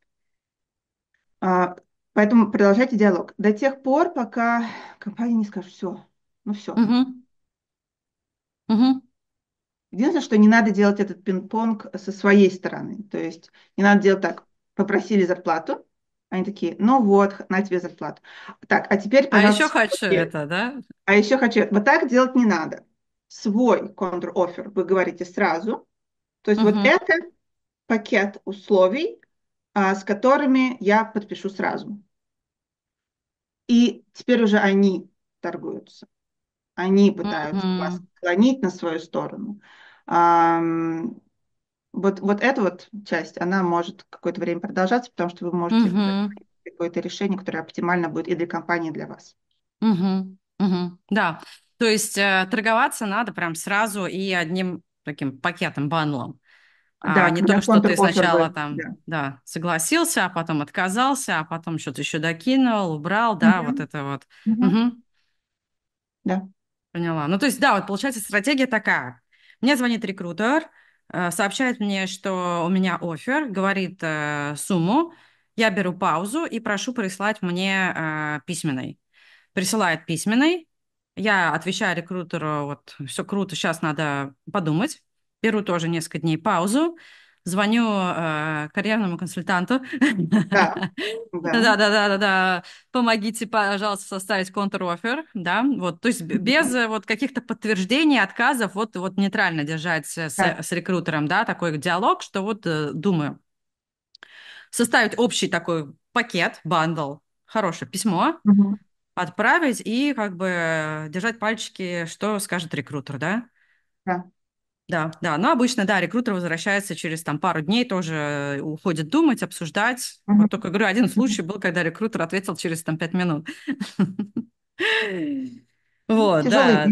Э, поэтому продолжайте диалог до тех пор, пока компания не скажет все, ну все. Угу. Угу. Единственное, что не надо делать этот пинг-понг со своей стороны. То есть не надо делать так, попросили зарплату, они такие, ну вот, на тебе зарплату. Так, а теперь, А еще хочу окей. это, да? А еще хочу. Вот так делать не надо. Свой контр-офер вы говорите сразу. То есть угу. вот это пакет условий, а, с которыми я подпишу сразу. И теперь уже они торгуются. Они пытаются mm-hmm. вас склонить на свою сторону вот, вот эта вот часть, она может какое-то время продолжаться, потому что вы можете uh какое-то решение, которое оптимально будет и для компании, и для вас. Uh-huh. Да, то есть э, торговаться надо прям сразу и одним таким пакетом, банлом. Да, а не то, что ты сначала там да. Да, согласился, а потом отказался, а потом что-то еще докинул, убрал, да, угу. вот это вот. Угу. Угу. Да. Поняла. Ну, то есть, да, вот получается стратегия такая. Мне звонит рекрутер, э, сообщает мне, что у меня офер, говорит э, сумму, я беру паузу и прошу прислать мне э, письменный. Присылает письменный, я отвечаю рекрутеру, вот все круто, сейчас надо подумать. Беру тоже несколько дней паузу, звоню э, карьерному консультанту. Да, да, да, да, да. Помогите, пожалуйста, составить контр-офер, да, вот, то есть без э, вот каких-то подтверждений, отказов, вот, вот нейтрально держать с, с рекрутером, да, такой диалог, что вот э, думаю. Составить общий такой пакет, бандл, хорошее письмо, угу. отправить и как бы держать пальчики, что скажет рекрутер, да? Да. Да, да, но обычно, да, рекрутер возвращается через там пару дней, тоже э, уходит думать, обсуждать. Mm-hmm. Вот только, говорю, один случай был, когда рекрутер ответил через там пять минут. Вот, да.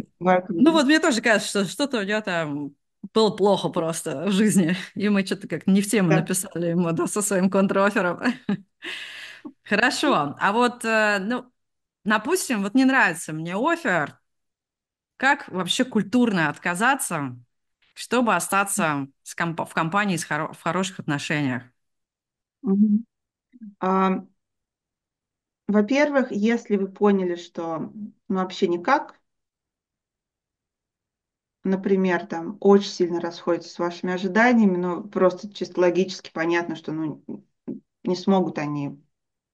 Ну вот мне тоже кажется, что что-то у него там было плохо просто в жизни, и мы что-то как не в тему написали ему, да, со своим контрофером. Хорошо, а вот, э, ну, допустим, вот не нравится мне офер, как вообще культурно отказаться чтобы остаться с комп- в компании с хоро- в хороших отношениях? Угу. А, во-первых, если вы поняли, что ну, вообще никак, например, там очень сильно расходятся с вашими ожиданиями, но просто чисто логически понятно, что ну, не смогут они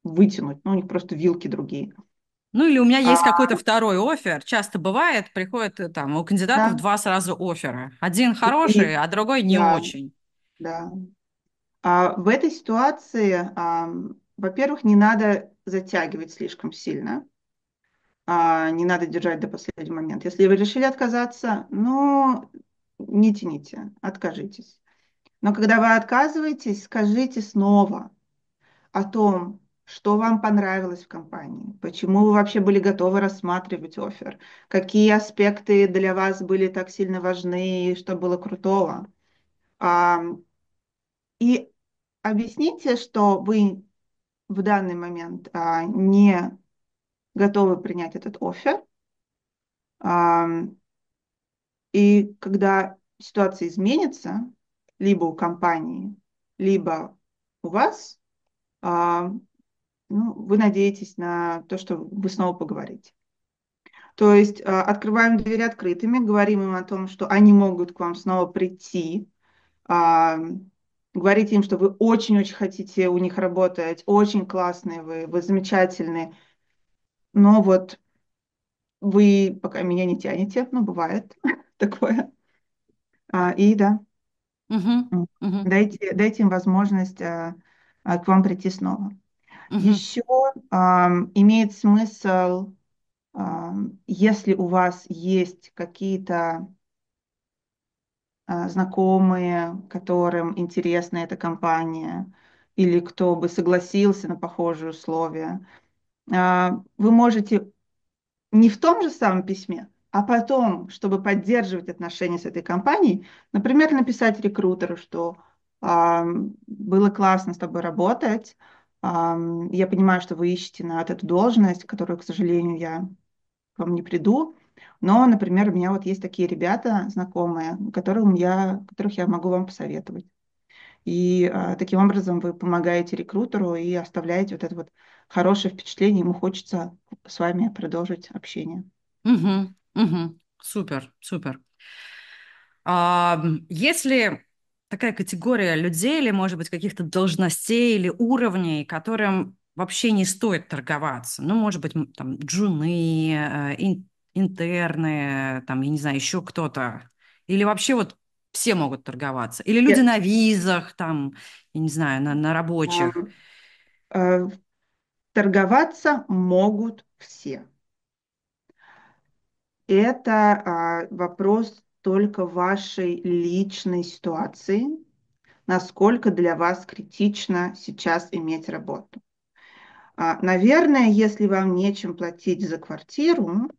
вытянуть, ну, у них просто вилки другие. Mm ну или у меня есть а... какой-то второй офер. Часто бывает, приходит э, там у кандидатов да. два сразу оффера. Один хороший, а другой не да. очень. Да. А, в этой ситуации, а, во-первых, не надо затягивать слишком сильно. А, не надо держать до последнего момента. Если вы решили отказаться, ну, не тяните, откажитесь. Но когда вы отказываетесь, скажите снова о том, что вам понравилось в компании, почему вы вообще были готовы рассматривать офер, какие аспекты для вас были так сильно важны, и что было крутого. И объясните, что вы в данный момент а, не готовы принять этот офер. И когда ситуация изменится, либо у компании, либо у вас, ну, вы надеетесь на то, что вы снова поговорите. То есть а, открываем двери открытыми, говорим им о том, что они могут к вам снова прийти, а, говорите им, что вы очень-очень хотите у них работать, очень классные вы, вы замечательные, но вот вы пока меня не тянете, ну, бывает такое. А, и да, угу, угу. Дайте, дайте им возможность к вам прийти снова. Угу. Еще э, имеет смысл, э, если у вас есть какие-то э, знакомые, которым интересна эта компания, или кто бы согласился на похожие условия, э, вы можете не в том же самом письме, а потом, чтобы поддерживать отношения с этой компанией, например, написать рекрутеру, что э, было классно с тобой работать, я понимаю, что вы ищете на эту должность, которую, к сожалению, я к вам не приду. Но, например, у меня вот есть такие ребята знакомые, которым я, которых я могу вам посоветовать. И а, таким образом вы помогаете рекрутеру и оставляете вот это вот хорошее впечатление. Ему хочется с вами продолжить общение. Угу, угу. Супер, супер. А, если такая категория людей или, может быть, каких-то должностей или уровней, которым вообще не стоит торговаться. Ну, может быть, там джуны, э, ин интерны, там, я не знаю, еще кто-то. Или вообще вот все могут торговаться. Или люди Нет. на визах, там, я не знаю, на, на рабочих. Э, торговаться могут все. Это а, вопрос только вашей личной ситуации, насколько для вас критично сейчас иметь работу. А, наверное, если вам нечем платить за квартиру,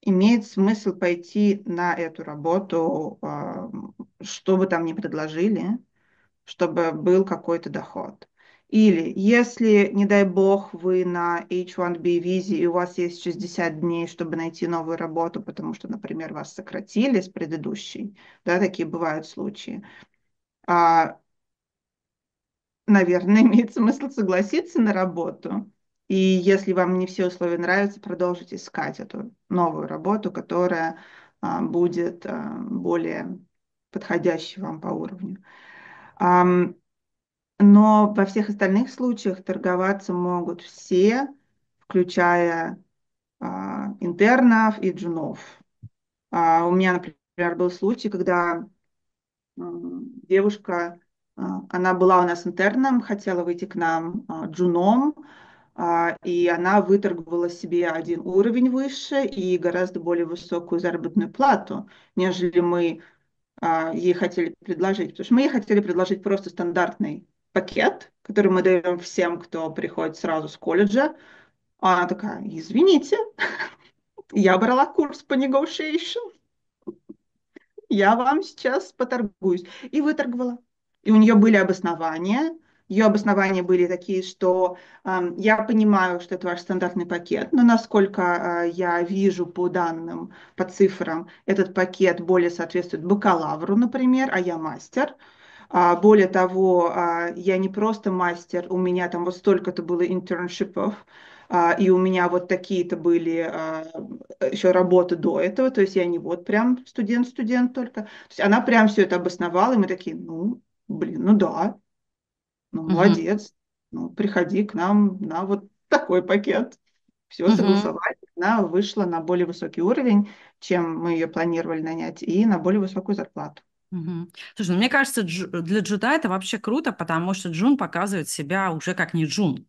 имеет смысл пойти на эту работу, а, что бы там ни предложили, чтобы был какой-то доход. Или, если, не дай бог, вы на H1B визе, и у вас есть 60 дней, чтобы найти новую работу, потому что, например, вас сократили с предыдущей, да, такие бывают случаи, а, наверное, имеет смысл согласиться на работу. И если вам не все условия нравятся, продолжите искать эту новую работу, которая а, будет а, более подходящей вам по уровню. Um, но во всех остальных случаях торговаться могут все, включая а, интернов и джунов. А, у меня, например, был случай, когда девушка, а, она была у нас интерном, хотела выйти к нам а, джуном, а, и она выторговала себе один уровень выше и гораздо более высокую заработную плату, нежели мы ей хотели предложить. Потому что мы ей хотели предложить просто стандартный пакет, который мы даем всем, кто приходит сразу с колледжа. А она такая, извините, я брала курс по negotiation. Я вам сейчас поторгуюсь. И выторговала. И у нее были обоснования. Ее обоснования были такие, что э, я понимаю, что это ваш стандартный пакет, но насколько э, я вижу по данным, по цифрам, этот пакет более соответствует бакалавру, например, а я мастер. А, более того, а, я не просто мастер, у меня там вот столько-то было интерншипов, а, и у меня вот такие-то были еще работы до этого, то есть я не вот прям студент-студент только. То есть она прям все это обосновала, и мы такие, ну, блин, ну да, ну молодец, ну приходи к нам на вот такой пакет. Все угу. согласовали, она вышла на более высокий уровень, чем мы ее планировали нанять, и на более высокую зарплату. Угу. Слушай, ну, мне кажется, дж... для джеда это вообще круто, потому что Джун показывает себя уже как не Джун.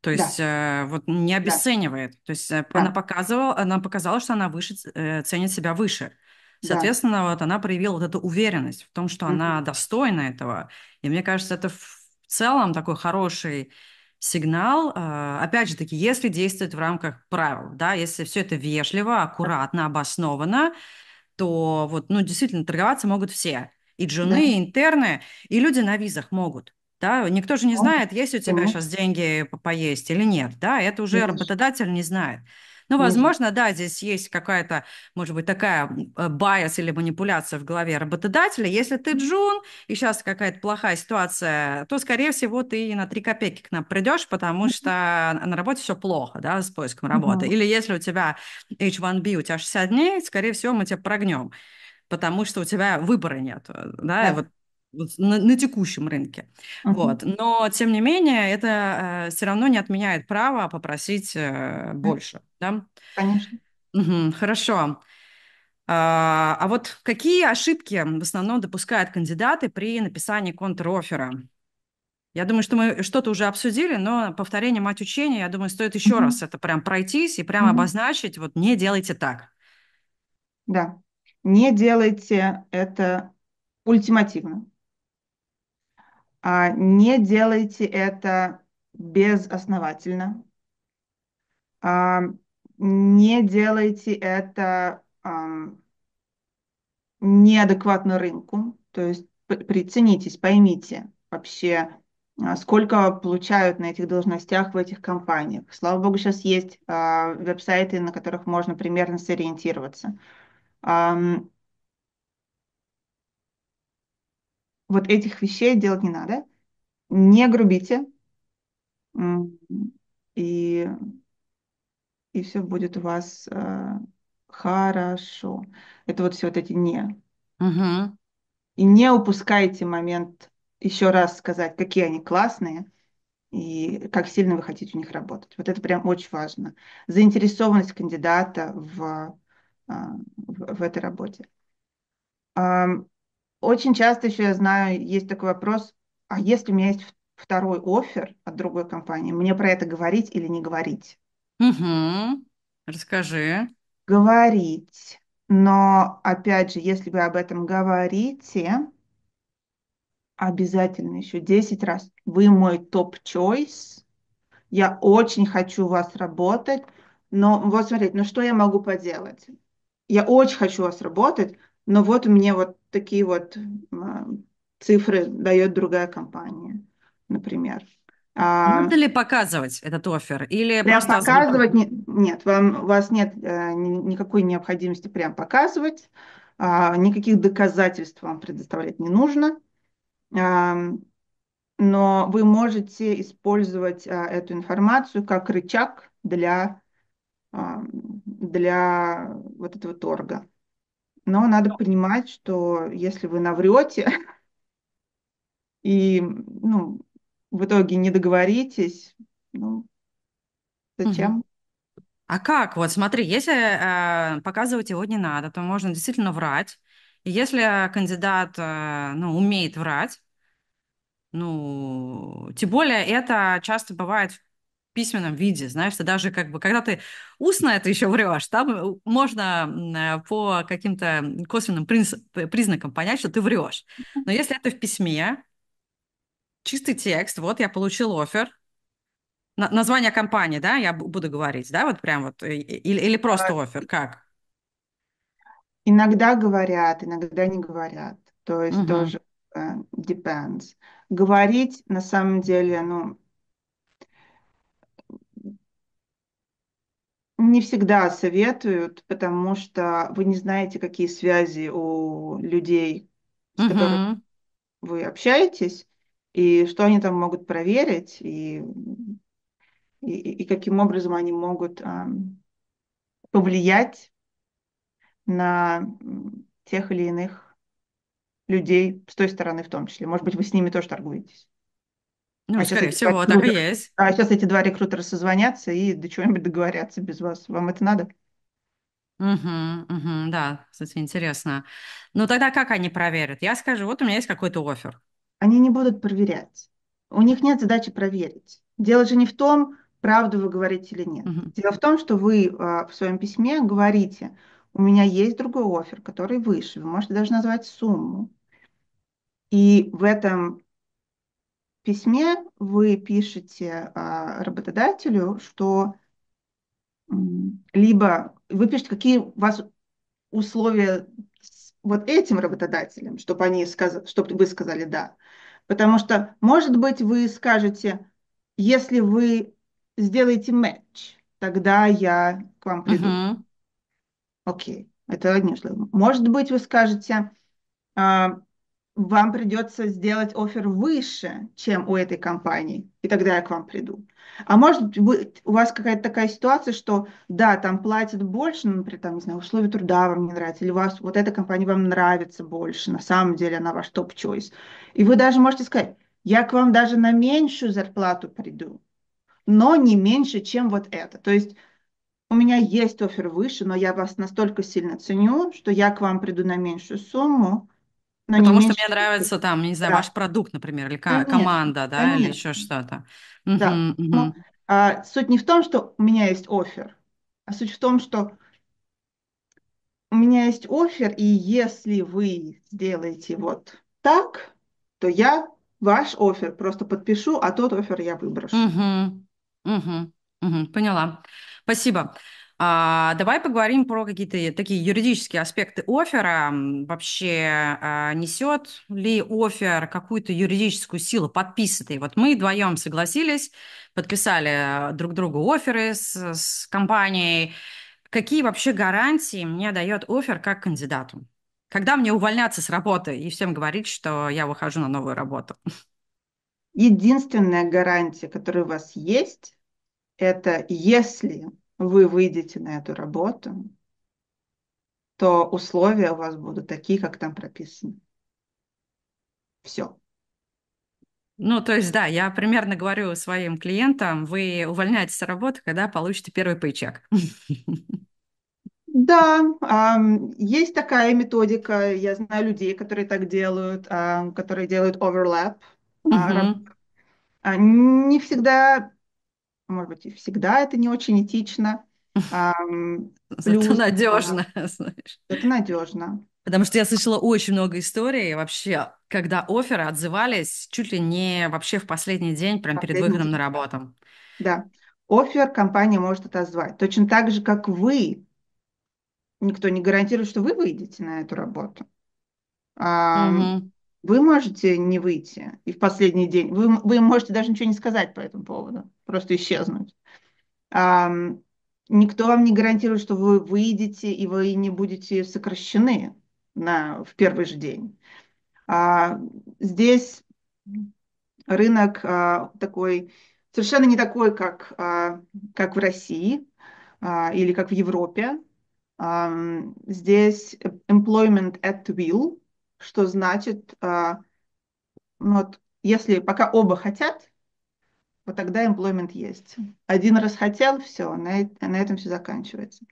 То есть да. э, вот не обесценивает. Да. То есть э, да. она показывала, она показала, что она выше э, ценит себя выше. Соответственно, да. вот она проявила вот эту уверенность в том, что угу. она достойна этого. И мне кажется, это в целом такой хороший сигнал. Э, опять же таки, если действовать в рамках правил, да, если все это вежливо, аккуратно, обоснованно, то вот, ну, действительно, торговаться могут все. И джуны, да. и интерны, и люди на визах могут. Да, никто же не знает, есть у тебя сейчас деньги поесть или нет, да, это уже работодатель не знает. Ну, возможно, да, здесь есть какая-то, может быть, такая э, байс или манипуляция в голове работодателя. Если ты джун, и сейчас какая-то плохая ситуация, то, скорее всего, ты на три копейки к нам придешь, потому что на работе все плохо, да, с поиском работы. Или если у тебя H1B, у тебя 60 дней, скорее всего, мы тебя прогнем потому что у тебя выбора нет. Э, да? Да. вот на, на текущем рынке. Uh-huh. Вот. Но, тем не менее, это э, все равно не отменяет право попросить э, больше. Да? Конечно. Угу, хорошо. А, а вот какие ошибки в основном допускают кандидаты при написании контрофера? Я думаю, что мы что-то уже обсудили, но повторение мать учения, я думаю, стоит еще mm-hmm. раз это прям пройтись и прям mm-hmm. обозначить, вот не делайте так. Да, не делайте это ультимативно. А не делайте это безосновательно. А, не делайте это неадекватно рынку. То есть приценитесь, поймите вообще, а, сколько получают на этих должностях в этих компаниях. Слава богу, сейчас есть веб-сайты, на которых можно примерно сориентироваться. вот этих вещей делать не надо, не грубите, и, и все будет у вас э, хорошо. Это вот все вот эти не. Угу. И не упускайте момент еще раз сказать, какие они классные и как сильно вы хотите у них работать. Вот это прям очень важно. Заинтересованность кандидата в, э, в, в этой работе. Очень часто еще я знаю, есть такой вопрос, а если у меня есть второй офер от другой компании, мне про это говорить или не говорить? Угу. Расскажи. Говорить. Но, опять же, если вы об этом говорите, обязательно еще 10 раз. Вы мой топ-чойс. Я очень хочу у вас работать. Но вот смотрите, ну что я могу поделать? Я очень хочу у вас работать, но вот у меня вот такие вот а, цифры дает другая компания, например. А Надо ли показывать этот офер? Или прям показывать не, нет, вам, у вас нет э, никакой необходимости прям показывать, э, никаких доказательств вам предоставлять не нужно, э, но вы можете использовать э, эту информацию как рычаг для, э, для вот этого торга. Но надо понимать, что если вы наврете и ну, в итоге не договоритесь, ну, зачем? Угу. А как? Вот смотри, если э, показывать его не надо, то можно действительно врать. И если кандидат э, ну, умеет врать, ну, тем более это часто бывает в письменном виде, знаешь, ты даже как бы, когда ты устно это еще врешь, там э, можно э, по каким-то косвенным признакам понять, что ты врешь. Но если это в письме, чистый текст, вот я получил офер, название компании, да, я буду говорить, да, вот прям вот, э, или, или просто офер, как? Иногда говорят, иногда не говорят, то есть угу. тоже depends. Говорить на самом деле, ну, Не всегда советуют, потому что вы не знаете, какие связи у людей, с которыми вы общаетесь, и что они там могут проверить, и, и, и каким образом они могут а, повлиять на тех или иных людей с той стороны в том числе. Может быть, вы с ними тоже торгуетесь. Ну, а скорее всего, так и есть. А сейчас эти два рекрутера созвонятся и до чего-нибудь договорятся без вас. Вам это надо? Угу, угу, да, кстати, интересно. Ну тогда как они проверят? Я скажу, вот у меня есть какой-то офер. Они не будут проверять. У них нет задачи проверить. Дело же не в том, правду вы говорите или нет. Угу. Дело в том, что вы а, в своем письме говорите, у меня есть другой офер, который выше. Вы можете даже назвать сумму. И в этом письме вы пишете а, работодателю, что либо вы пишете, какие у вас условия с вот этим работодателем, чтобы, они сказали, чтобы вы сказали «да». Потому что, может быть, вы скажете, если вы сделаете матч, тогда я к вам приду. Uh-huh. Окей, это одни условия. Может быть, вы скажете, а, вам придется сделать офер выше, чем у этой компании, и тогда я к вам приду. А может быть, у вас какая-то такая ситуация, что да, там платят больше, например, там, не знаю, условия труда вам не нравятся, или у вас вот эта компания вам нравится больше, на самом деле она ваш топ-чойс. И вы даже можете сказать, я к вам даже на меньшую зарплату приду, но не меньше, чем вот это. То есть у меня есть офер выше, но я вас настолько сильно ценю, что я к вам приду на меньшую сумму, но Потому что меньше... мне нравится там, не знаю, ваш продукт, например, или ко- команда, да, конечно. или еще что-то. Да. Угу, угу. а, суть не в том, что у меня есть офер, а суть в том, что у меня есть офер, и если вы сделаете вот так, то я ваш офер просто подпишу, а тот офер я выброшу. Угу, угу, угу, поняла. Спасибо. А, давай поговорим про какие-то такие юридические аспекты оффера. Вообще а, несет ли офер какую-то юридическую силу подписанный? Вот мы вдвоем согласились, подписали а, друг другу оферы с, с компанией. Какие вообще гарантии мне дает офер как кандидату? Когда мне увольняться с работы и всем говорить, что я выхожу на новую работу? Единственная гарантия, которая у вас есть, это если вы выйдете на эту работу, то условия у вас будут такие, как там прописано. Все. Ну, то есть, да, я примерно говорю своим клиентам, вы увольняетесь с работы, когда получите первый пейчек. Да, есть такая методика. Я знаю людей, которые так делают, которые делают overlap. Угу. Не всегда может быть, и всегда это не очень этично. Зато надежно, знаешь. Это надежно. Потому что я слышала очень много историй вообще, когда оферы отзывались чуть ли не вообще в последний день, прям последний перед выходом день. на работу. Да. Офер компания может отозвать. Точно так же, как вы. Никто не гарантирует, что вы выйдете на эту работу. Угу вы можете не выйти и в последний день, вы, вы можете даже ничего не сказать по этому поводу, просто исчезнуть. А, никто вам не гарантирует, что вы выйдете и вы не будете сокращены на, в первый же день. А, здесь рынок а, такой совершенно не такой, как, а, как в России а, или как в Европе. А, здесь employment at will – что значит, а, ну вот, если пока оба хотят, вот тогда employment есть. Один раз хотел, все, на, на этом все заканчивается.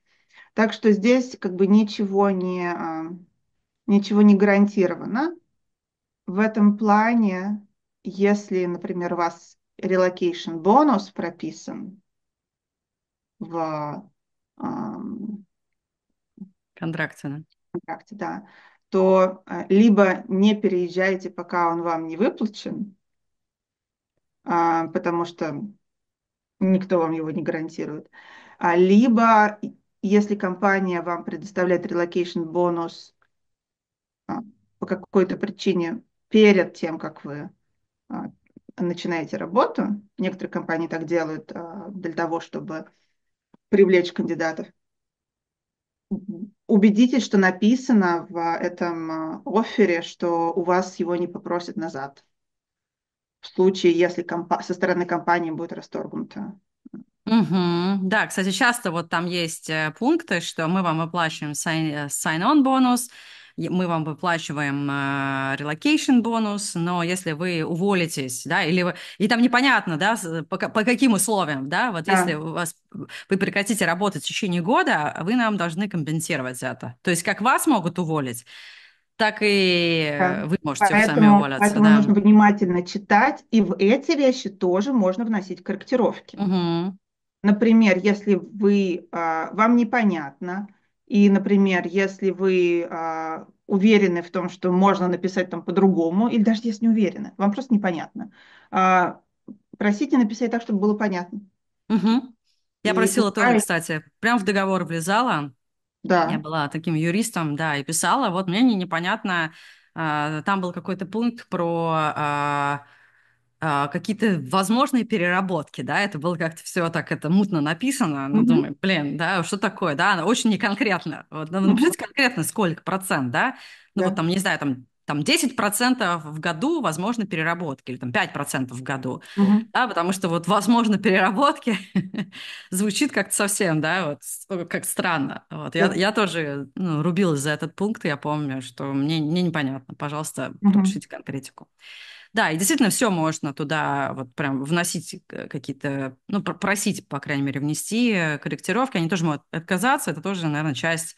Так что здесь как бы ничего не, а, ничего не гарантировано. В этом плане, если, например, у вас relocation бонус прописан в контракте, да? контракте, да, то а, либо не переезжайте, пока он вам не выплачен, а, потому что никто вам его не гарантирует, а, либо если компания вам предоставляет relocation бонус по какой-то причине перед тем, как вы начинаете работу, некоторые компании так делают для того, чтобы привлечь кандидатов, м-м убедитесь, что написано в этом э, оффере, что у вас его не попросят назад. В случае, если компа- со стороны компании будет расторгнуто. Угу. Да, кстати, часто вот там есть э, пункты, что мы вам выплачиваем э, sign-on бонус, мы вам выплачиваем relocation э, бонус, но если вы уволитесь, да, или вы... И там непонятно, да, по, по каким условиям, да, вот да. если у вас, вы прекратите работать в течение года, вы нам должны компенсировать это. То есть как вас могут уволить, так и вы можете поэтому, сами уволиться. Поэтому да. нужно внимательно читать, и в эти вещи тоже можно вносить корректировки. Угу. Например, если вы, а, вам непонятно, и, например, если вы э, уверены в том, что можно написать там по-другому, или даже если не уверены, вам просто непонятно, э, просите написать так, чтобы было понятно. Угу. Я и просила это... тоже, кстати, прям в договор влезала. Да. Я была таким юристом, да, и писала. Вот мне не непонятно, э, там был какой-то пункт про... Э, а, какие-то возможные переработки, да, это было как-то все так это мутно написано, ну, mm-hmm. думаю, блин, да, что такое, да, очень неконкретно, вот, ну, напишите ну, конкретно, сколько процент, да, ну, yeah. вот там, не знаю, там, там 10% в году возможно переработки, или там 5% в году, mm-hmm. да, потому что вот возможно переработки звучит как-то совсем, да, вот, как странно, вот, yeah. я, э, я тоже ну, рубилась за этот пункт, и я помню, что мне, мне непонятно, пожалуйста, mm-hmm. решите конкретику. Да, и действительно все можно туда вот прям вносить э, какие-то, ну, просить, по крайней мере, внести э, корректировки. Они тоже могут отказаться. Это тоже, наверное, часть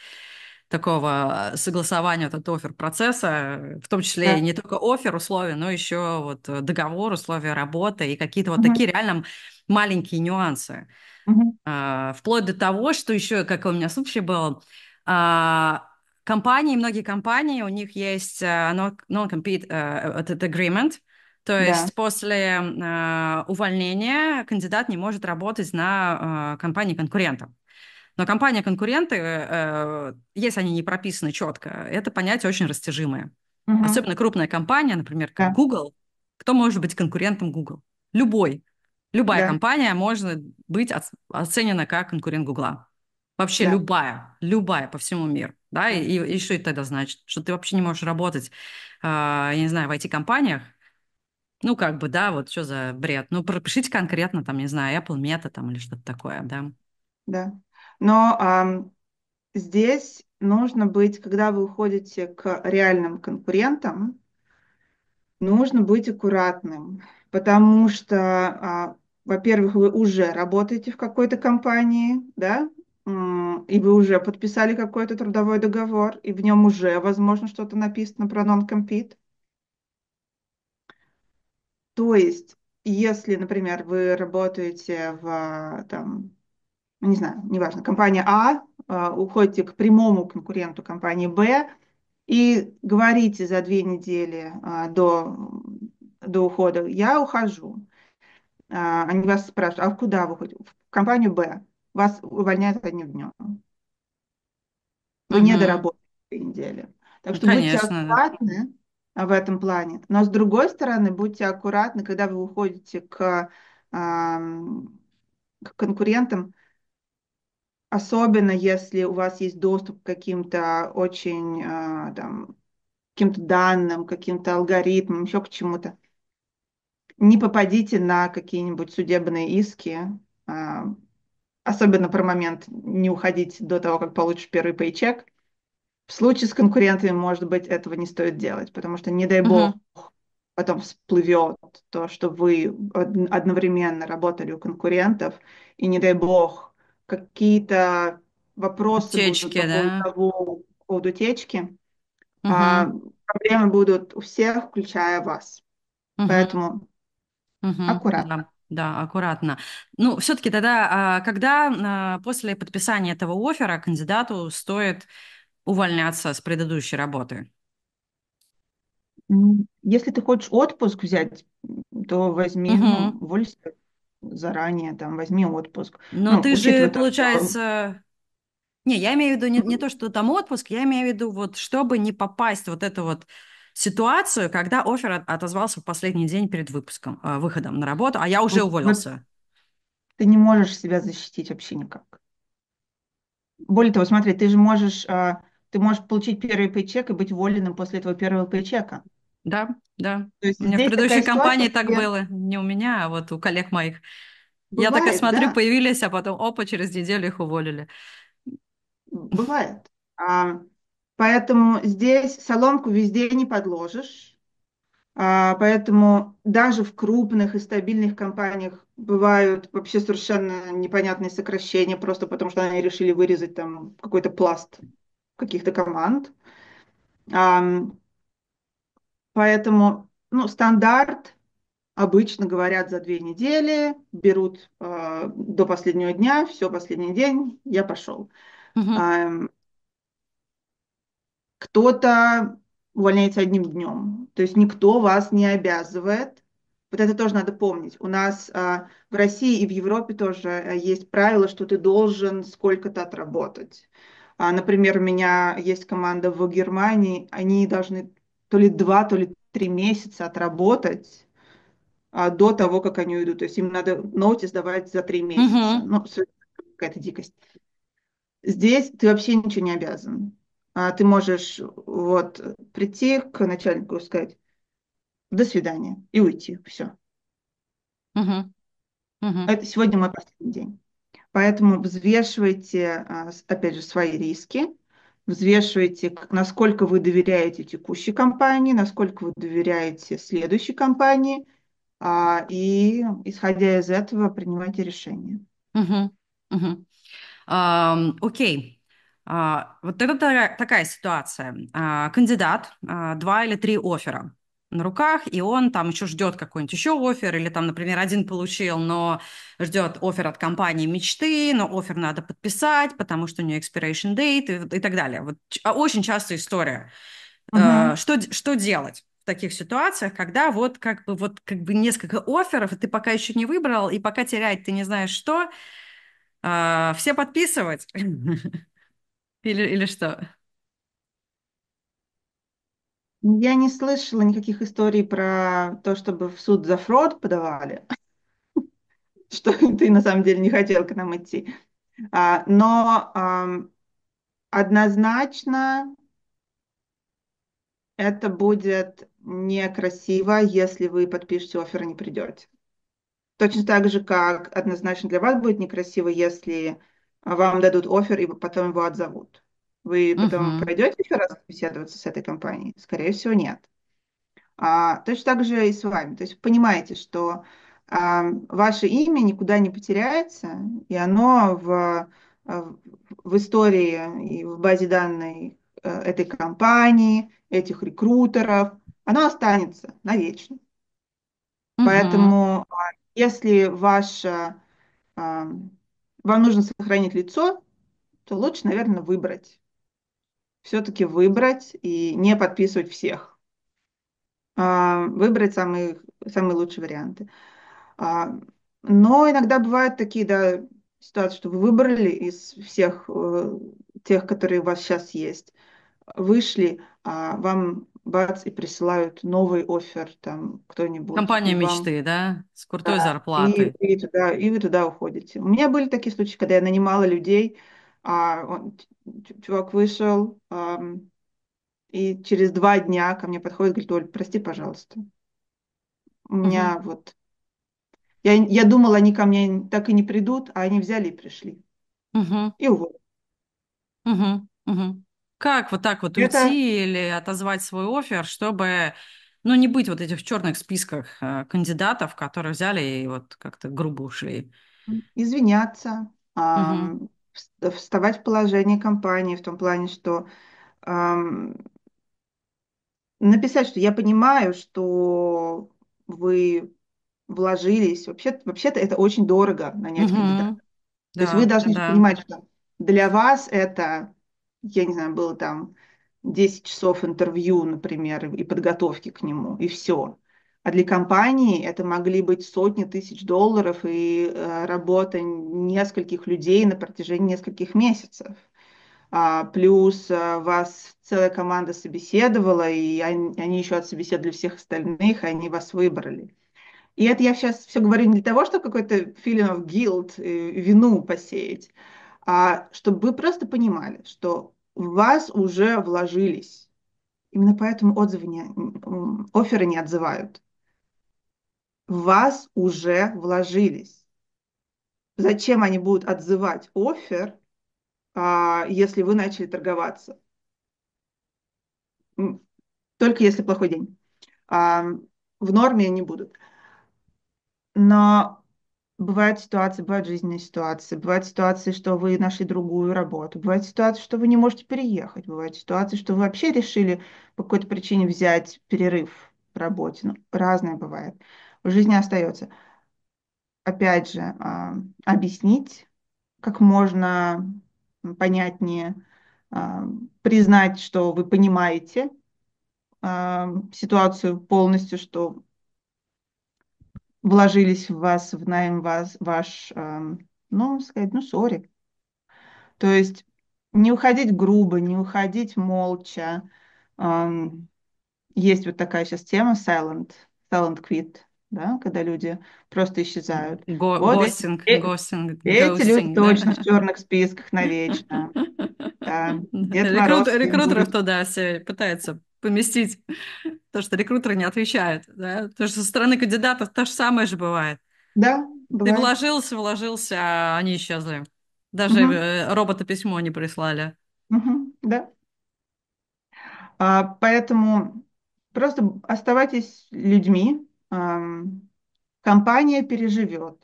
такого э, согласования вот этого офер процесса, в том числе да. не только офер условия, но еще вот договор, условия работы и какие-то вот угу. такие реально маленькие нюансы. Угу. А, вплоть до того, что еще, как у меня случай был, а, компании, многие компании, у них есть э, non-compete э, agreement, то есть да. после э, увольнения кандидат не может работать на компании конкурента. Но компания-конкуренты, если они не прописаны четко, это понятие очень растяжимое. Угу. Особенно крупная компания, например, как да. Google. Кто может быть конкурентом Google? Любой. Любая да. компания может быть оценена как конкурент Google. Вообще да. любая, любая по всему миру. Да, и, и, и что это тогда значит? Что ты вообще не можешь работать, э, я не знаю, в IT-компаниях, ну, как бы, да, вот что за бред. Ну, пропишите конкретно, там, не знаю, Apple Meta там или что-то такое, да. Да. Но а, здесь нужно быть, когда вы уходите к реальным конкурентам, нужно быть аккуратным, потому что, а, во-первых, вы уже работаете в какой-то компании, да, и вы уже подписали какой-то трудовой договор, и в нем уже, возможно, что-то написано про non-compete. То есть, если, например, вы работаете в, там, ну, не знаю, неважно, компания А, э, уходите к прямому конкуренту компании Б и говорите за две недели э, до, до ухода, я ухожу. Э, они вас спрашивают, а куда вы уходите? В компанию Б вас увольняют одним днем. Вы угу. не доработали неделе. Так что Конечно, будьте аккуратны да. в этом плане. Но с другой стороны, будьте аккуратны, когда вы уходите к, к конкурентам, особенно если у вас есть доступ к каким-то очень а, там, каким-то данным, каким-то алгоритмам, еще к чему-то. Не попадите на какие-нибудь судебные иски а, особенно про момент не уходить до того, как получишь первый пейчек. В случае с конкурентами, может быть, этого не стоит делать, потому что, не дай бог, uh-huh. потом всплывет то, что вы одновременно работали у конкурентов, и, не дай бог, какие-то вопросы утечки, будут по да? поводу утечки. Uh-huh. А, проблемы будут у всех, включая вас. Uh-huh. Поэтому uh-huh. аккуратно. Да. Да, аккуратно. Ну, все-таки тогда, а, когда а, после подписания этого оффера кандидату стоит увольняться с предыдущей работы? Если ты хочешь отпуск взять, то возьми угу. Ну, воль заранее, там возьми отпуск. Но ну, ты же, получается, не, я имею в виду не, не то, что там отпуск, я имею в виду, вот чтобы не попасть вот это вот ситуацию, когда офер отозвался в последний день перед выпуском, э, выходом на работу, а я уже уволился. Ты не можешь себя защитить вообще никак. Более того, смотри, ты же можешь, э, ты можешь получить первый пейчек и быть уволенным после этого первого пейчека. Да, да. То есть у меня в предыдущей компании так где... было. Не у меня, а вот у коллег моих. Бывает, я так и смотрю, да. появились, а потом опа, через неделю их уволили. Бывает. А, Поэтому здесь соломку везде не подложишь. А, поэтому даже в крупных и стабильных компаниях бывают вообще совершенно непонятные сокращения, просто потому что они решили вырезать там какой-то пласт каких-то команд. Поэтому ну, стандарт обычно говорят за две недели, берут а, до последнего дня, все, последний день, я пошел. Uh-huh кто-то увольняется одним днем. То есть никто вас не обязывает. Вот это тоже надо помнить. У нас а, в России и в Европе тоже э, есть правило, что ты должен сколько-то отработать. А, например, у меня есть команда в Германии, они должны то ли два, то ли три месяца отработать а, до того, как они уйдут. То есть им надо ноутис сдавать за три месяца. Mm-hmm. Ну, какая-то дикость. Здесь ты вообще ничего не обязан. А ты можешь вот прийти к начальнику и сказать до свидания и уйти, все. Угу. Угу. Это сегодня мой последний день. Поэтому взвешивайте, а, опять же, свои риски, взвешивайте, насколько вы доверяете текущей компании, насколько вы доверяете следующей компании, а, и, исходя из этого, принимайте решение. Угу. Угу. Um, окей. А, вот это такая ситуация. А, кандидат, а, два или три оффера на руках, и он там еще ждет какой-нибудь еще офер, или там, например, один получил, но ждет офер от компании мечты, но офер надо подписать, потому что у нее expiration date и, и так далее. Вот очень часто история. Uh-huh. Что, что делать? в таких ситуациях, когда вот как бы вот как бы несколько офферов, и ты пока еще не выбрал, и пока терять ты не знаешь что, э, все подписывать. Или, или что? Я не слышала никаких историй про то, чтобы в суд за фрод подавали, что ты на самом деле не хотел к нам идти. А, но однозначно это будет некрасиво, если вы подпишете офер и не придете. Точно так же, как однозначно для вас будет некрасиво, если а вам дадут офер и потом его отзовут. Вы потом uh-huh. пойдете еще раз беседоваться с этой компанией? Скорее всего, нет. А, точно так же и с вами. То есть понимаете, что а, ваше имя никуда не потеряется, и оно в, а, в истории и в базе данных э, этой компании, этих рекрутеров, оно останется навечно. Uh-huh. Поэтому, а, если ваша вам нужно сохранить лицо, то лучше, наверное, выбрать. Все-таки выбрать и не подписывать всех. А, выбрать самые, самые лучшие варианты. А, но иногда бывают такие да, ситуации, что вы выбрали из всех э, тех, которые у вас сейчас есть, вышли, а вам бац, и присылают новый офер, там кто-нибудь. Компания вам... мечты, да? С крутой да, зарплатой. И, и, туда, и вы туда уходите. У меня были такие случаи, когда я нанимала людей, а он, чувак вышел, а, и через два дня ко мне подходит, говорит, Оль, прости, пожалуйста. У угу. меня вот... Я, я думала, они ко мне так и не придут, а они взяли и пришли. Угу. И уволили. Угу, угу. Как вот так вот Это... уйти или отозвать свой офер, чтобы ну, не быть вот этих в черных списках э, кандидатов, которые взяли и вот как-то грубо ушли? Извиняться, угу. вставать в положение компании в том плане, что написать, что я понимаю, что вы вложились. Вообще, вообще-то это очень дорого нанять угу. кандидата. То да, есть вы должны да. понимать, что для вас это я не знаю, было там 10 часов интервью, например, и подготовки к нему, и все. А для компании это могли быть сотни тысяч долларов и э, работа нескольких людей на протяжении нескольких месяцев. А, плюс э, вас целая команда собеседовала, и они, они еще отсобеседовали всех остальных, и они вас выбрали. И это я сейчас все говорю не для того, чтобы какой-то feeling of guilt, э, вину посеять, а чтобы вы просто понимали, что в вас уже вложились. Именно поэтому отзывы не, оферы не отзывают. В вас уже вложились. Зачем они будут отзывать офер, а, если вы начали торговаться? Только если плохой день. В норме они будут. Но Бывают ситуации, бывают жизненные ситуации, бывают ситуации, что вы нашли другую работу, бывают ситуации, что вы не можете переехать, бывают ситуации, что вы вообще решили по какой-то причине взять перерыв в работе. Ну, разное бывает. В жизни остается. Опять же, а, объяснить как можно понятнее, а, признать, что вы понимаете а, ситуацию полностью, что вложились в вас, в найм вас, ваш, эм, ну, сказать, ну, сори. То есть не уходить грубо, не уходить молча. Эм, есть вот такая сейчас тема silent, silent quit, да, когда люди просто исчезают. Го вот госинг, эти, госинг, э, эти госинг, люди да. точно в черных списках навечно. Да. Рекрут, рекрутеров туда все пытаются поместить, то, что рекрутеры не отвечают. Да? то что со стороны кандидатов то же самое же бывает. Да, бывает. Ты вложился, вложился, а они исчезли. Даже угу. робота письмо не прислали. Угу, да. А, поэтому просто оставайтесь людьми. А, компания переживет.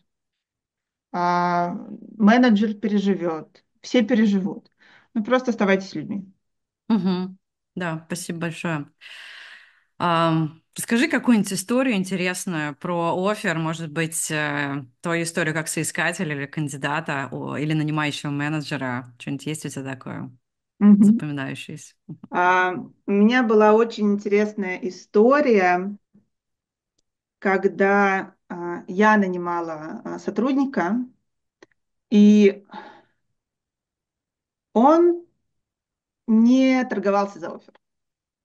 А, менеджер переживет. Все переживут. Ну, просто оставайтесь людьми. Угу. Да, спасибо большое. А, расскажи какую-нибудь историю интересную про офер, может быть, э, твою историю как соискателя или кандидата или нанимающего менеджера. Что-нибудь есть у тебя такое? Угу. запоминающаяся. А, у меня была очень интересная история, когда а, я нанимала а, сотрудника, и он не торговался за офер.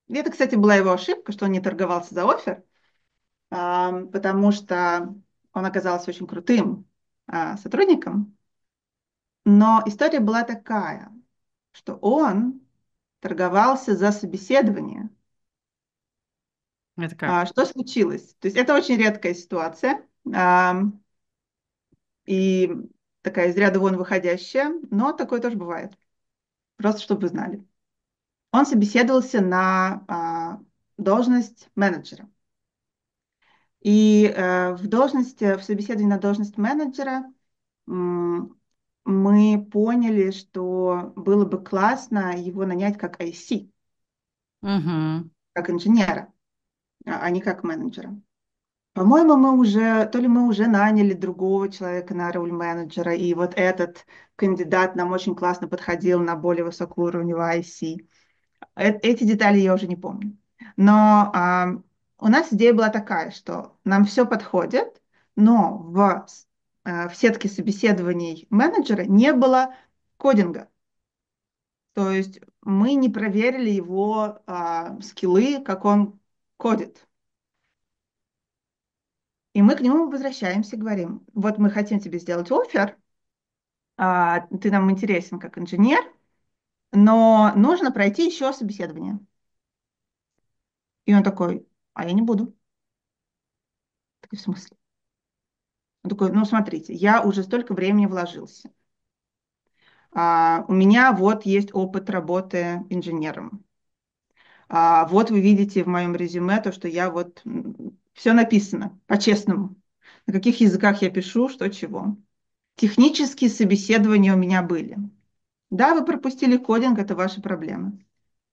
это, кстати, была его ошибка, что он не торговался за офер, потому что он оказался очень крутым а, сотрудником. Но история была такая, что он торговался за собеседование. Это как? А, что случилось? То есть это очень редкая ситуация и такая из ряда вон выходящая, но такое тоже бывает. Просто чтобы вы знали он собеседовался на а, должность менеджера. И э, в должности, в собеседовании на должность менеджера мы поняли, что было бы классно его нанять как IC, угу. как инженера, а, а не как менеджера. По-моему, мы уже, то ли мы уже наняли другого человека на роль менеджера, и вот этот кандидат нам очень классно подходил на более высокую высокоуровневый IC. Э, эти детали я уже не помню. Но э, у нас идея была такая, что нам все подходит, но в, э, в сетке собеседований менеджера не было кодинга. То есть мы не проверили его э, скиллы, как он кодит. И мы к нему возвращаемся и говорим, вот мы хотим тебе сделать офер, а, ты нам интересен как инженер, но нужно пройти еще собеседование. И он такой, а я не буду. Такой, в смысле? Он такой, ну смотрите, я уже столько времени вложился. А, у меня вот есть опыт работы инженером. А, вот вы видите в моем резюме то, что я вот все написано по-честному. На каких языках я пишу, что чего. Технические собеседования у меня были. Да, вы пропустили кодинг, это ваши проблемы.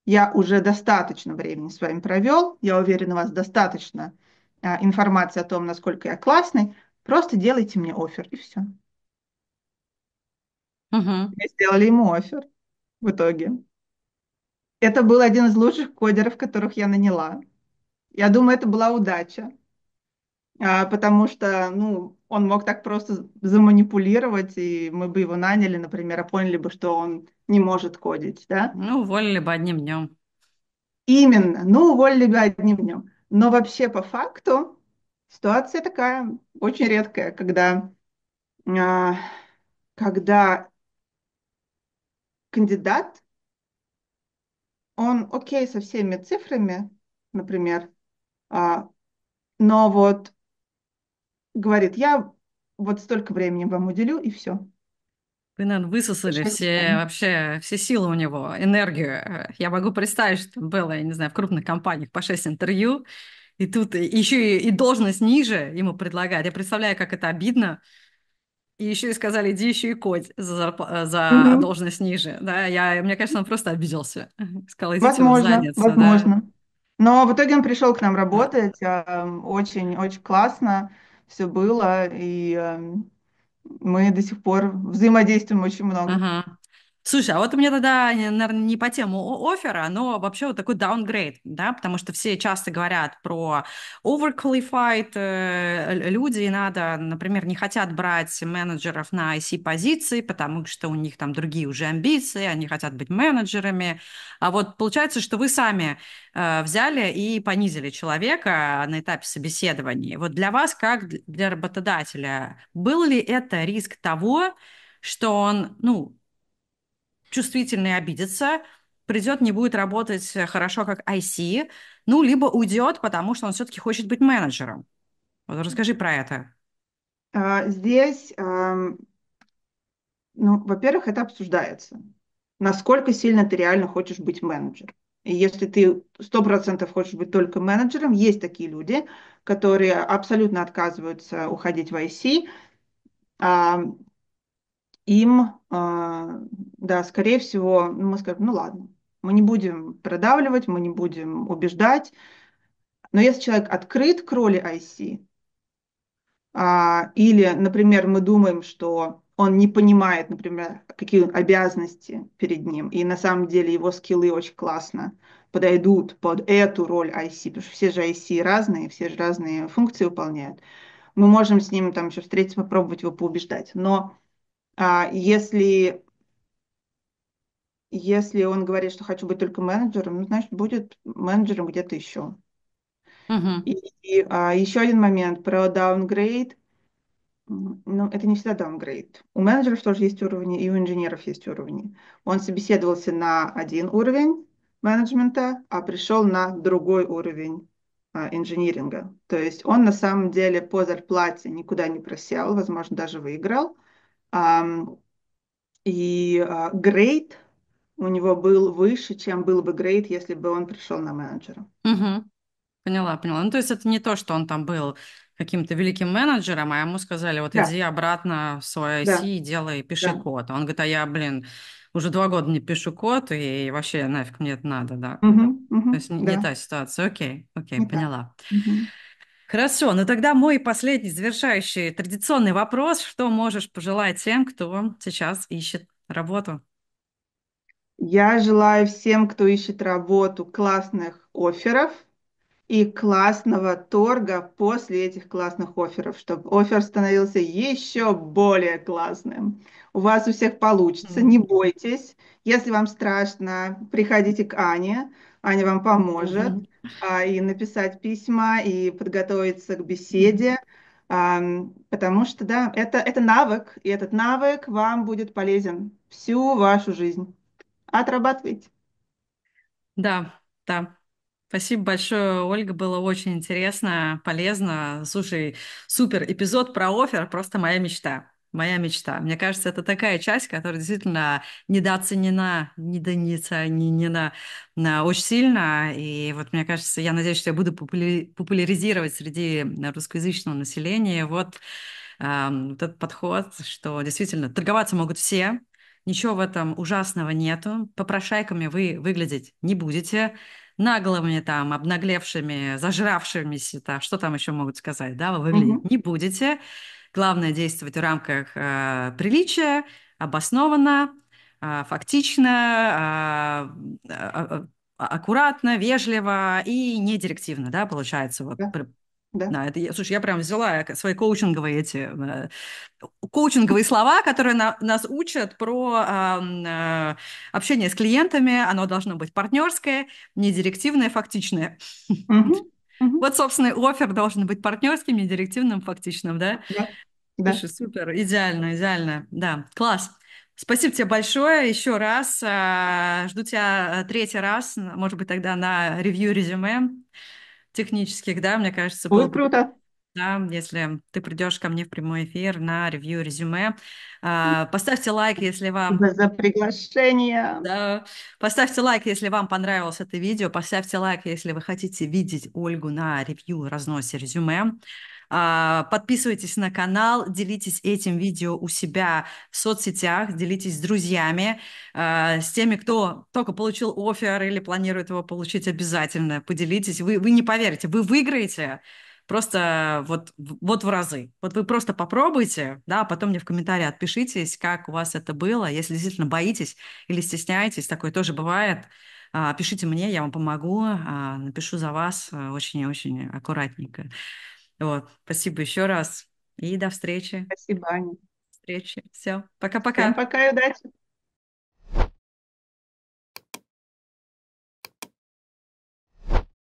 Я уже достаточно времени с вами провел, я уверен, у вас достаточно а, информации о том, насколько я классный. Просто делайте мне офер, и все. Угу. Мы сделали ему офер в итоге. Это был один из лучших кодеров, которых я наняла. Я думаю, это была удача. А, потому что, ну, он мог так просто заманипулировать, и мы бы его наняли, например, а поняли бы, что он не может кодить, да? Ну, уволили бы одним днем. Именно, ну, уволили бы одним днем. Но вообще по факту ситуация такая очень редкая, когда, а, когда кандидат, он окей со всеми цифрами, например, а, но вот говорит, я вот столько времени вам уделю, и все. Вы, наверное, высосали все, вообще, все силы у него, энергию. Я могу представить, что было, я не знаю, в крупных компаниях по 6 интервью, и тут еще и, и должность ниже ему предлагают. Я представляю, как это обидно. И еще и сказали, иди еще и коть за, зарп... за угу. должность ниже. Да, я, мне кажется, он просто обиделся. Сказал, идите возможно, заняться. Возможно. Да. Но в итоге он пришел к нам работать. Очень-очень эм, классно все было, и эм, мы до сих пор взаимодействуем очень много. Ага. Слушай, а вот у меня тогда, э, наверное, не по тему оффера, но вообще вот такой downgrade, да, потому что все часто говорят про overqualified э, люди, и надо, например, не хотят брать менеджеров на IC-позиции, потому что у них там другие уже амбиции, они хотят быть менеджерами, а вот получается, что вы сами э, взяли и понизили человека на этапе собеседования. Вот для вас, как для работодателя, был ли это риск того, что он, ну, чувствительный обидится, придет, не будет работать э, хорошо как IC, ну, либо уйдет, потому что он все-таки хочет быть менеджером. Вот расскажи про это. А, здесь, эм, ну, во-первых, это обсуждается. Насколько сильно ты реально хочешь быть менеджером. И если ты 100% хочешь быть только менеджером, есть такие люди, которые абсолютно отказываются уходить в IC, им, а, да, скорее всего, ну, мы скажем, ну ладно, мы не будем продавливать, мы не будем убеждать. Но если человек открыт к роли IC, а, или, например, мы думаем, что он не понимает, например, какие обязанности перед ним, и на самом деле его скиллы очень классно подойдут под эту роль IC, потому что все же IC разные, все же разные функции выполняют. Мы можем с ним там еще встретиться, попробовать его поубеждать. Но а, если, если он говорит, что хочу быть только менеджером, ну, значит, будет менеджером где-то еще. Uh-huh. И, и а, еще один момент про downgrade. Ну, это не всегда downgrade. У менеджеров тоже есть уровни, и у инженеров есть уровни. Он собеседовался на один уровень менеджмента, а пришел на другой уровень а, инжиниринга. То есть он на самом деле по зарплате никуда не просел, возможно, даже выиграл. Uh, и а, грейд у него был выше, чем был бы грейд, если бы он пришел на менеджера. Угу. Поняла, поняла. Ну, то есть это не то, что он там был каким-то великим менеджером, а ему сказали, вот да. иди обратно в свой IC да. и делай, пиши да. код. Он говорит, а я, блин, уже два года не пишу код, и вообще нафиг мне это надо, да. Угу, угу, то есть да. не та ситуация. Окей, окей, не поняла. Угу. Хорошо, ну тогда мой последний, завершающий, традиционный вопрос. Что можешь пожелать тем, кто сейчас ищет работу? Я желаю всем, кто ищет работу, классных оферов и классного торга после этих классных оферов, чтобы офер становился еще более классным. У вас у всех получится, не бойтесь. Если вам страшно, приходите к Ане. Аня вам поможет а, и написать письма, и подготовиться к беседе, потому что, да, это, это навык, и этот навык вам будет полезен всю вашу жизнь. Отрабатывайте. Да, да. Спасибо большое, Ольга. Было очень интересно, полезно. Слушай, супер эпизод про офер, просто моя мечта. Моя мечта. Мне кажется, это такая часть, которая действительно недооценена, недооценена а, очень сильно. И вот мне кажется, я надеюсь, что я буду популяризировать среди русскоязычного населения вот, э, вот этот подход, что действительно торговаться могут все, ничего в этом ужасного нету, попрошайками вы выглядеть не будете, наглыми там, обнаглевшими, зажравшимися, там, что там еще могут сказать, да, вы выглядеть mm-hmm. не будете. Главное действовать в рамках э, приличия, обоснованно, э, фактично, э, э, э а, аккуратно, вежливо и не директивно, да, получается. Вот, да. Да. да, это, слушай, я прям взяла э, свои коучинговые эти э, коучинговые слова, которые на, нас учат про э, общение с клиентами. Оно должно быть партнерское, не директивное, фактичное. Угу. Угу. Вот, собственно, офер должен быть партнерским, не директивным, фактичным, да? Да. да. супер, идеально, идеально, да, класс. Спасибо тебе большое еще раз. А, жду тебя а, третий раз, может быть, тогда на ревью резюме технических, да, мне кажется. Будет было... круто. Да, если ты придешь ко мне в прямой эфир на ревью резюме, а, поставьте лайк, если вам... За приглашение. Да. Поставьте лайк, если вам понравилось это видео. Поставьте лайк, если вы хотите видеть Ольгу на ревью разносе резюме. А, подписывайтесь на канал, делитесь этим видео у себя в соцсетях, делитесь с друзьями, а, с теми, кто только получил офер или планирует его получить обязательно. Поделитесь. Вы, вы не поверите, вы выиграете просто вот, вот в разы. Вот вы просто попробуйте, да, а потом мне в комментарии отпишитесь, как у вас это было. Если действительно боитесь или стесняетесь, такое тоже бывает, а, пишите мне, я вам помогу, а, напишу за вас э, очень-очень аккуратненько. Вот, спасибо еще раз и до встречи. Спасибо, Аня. Встречи. Все, пока-пока. Всем пока и удачи.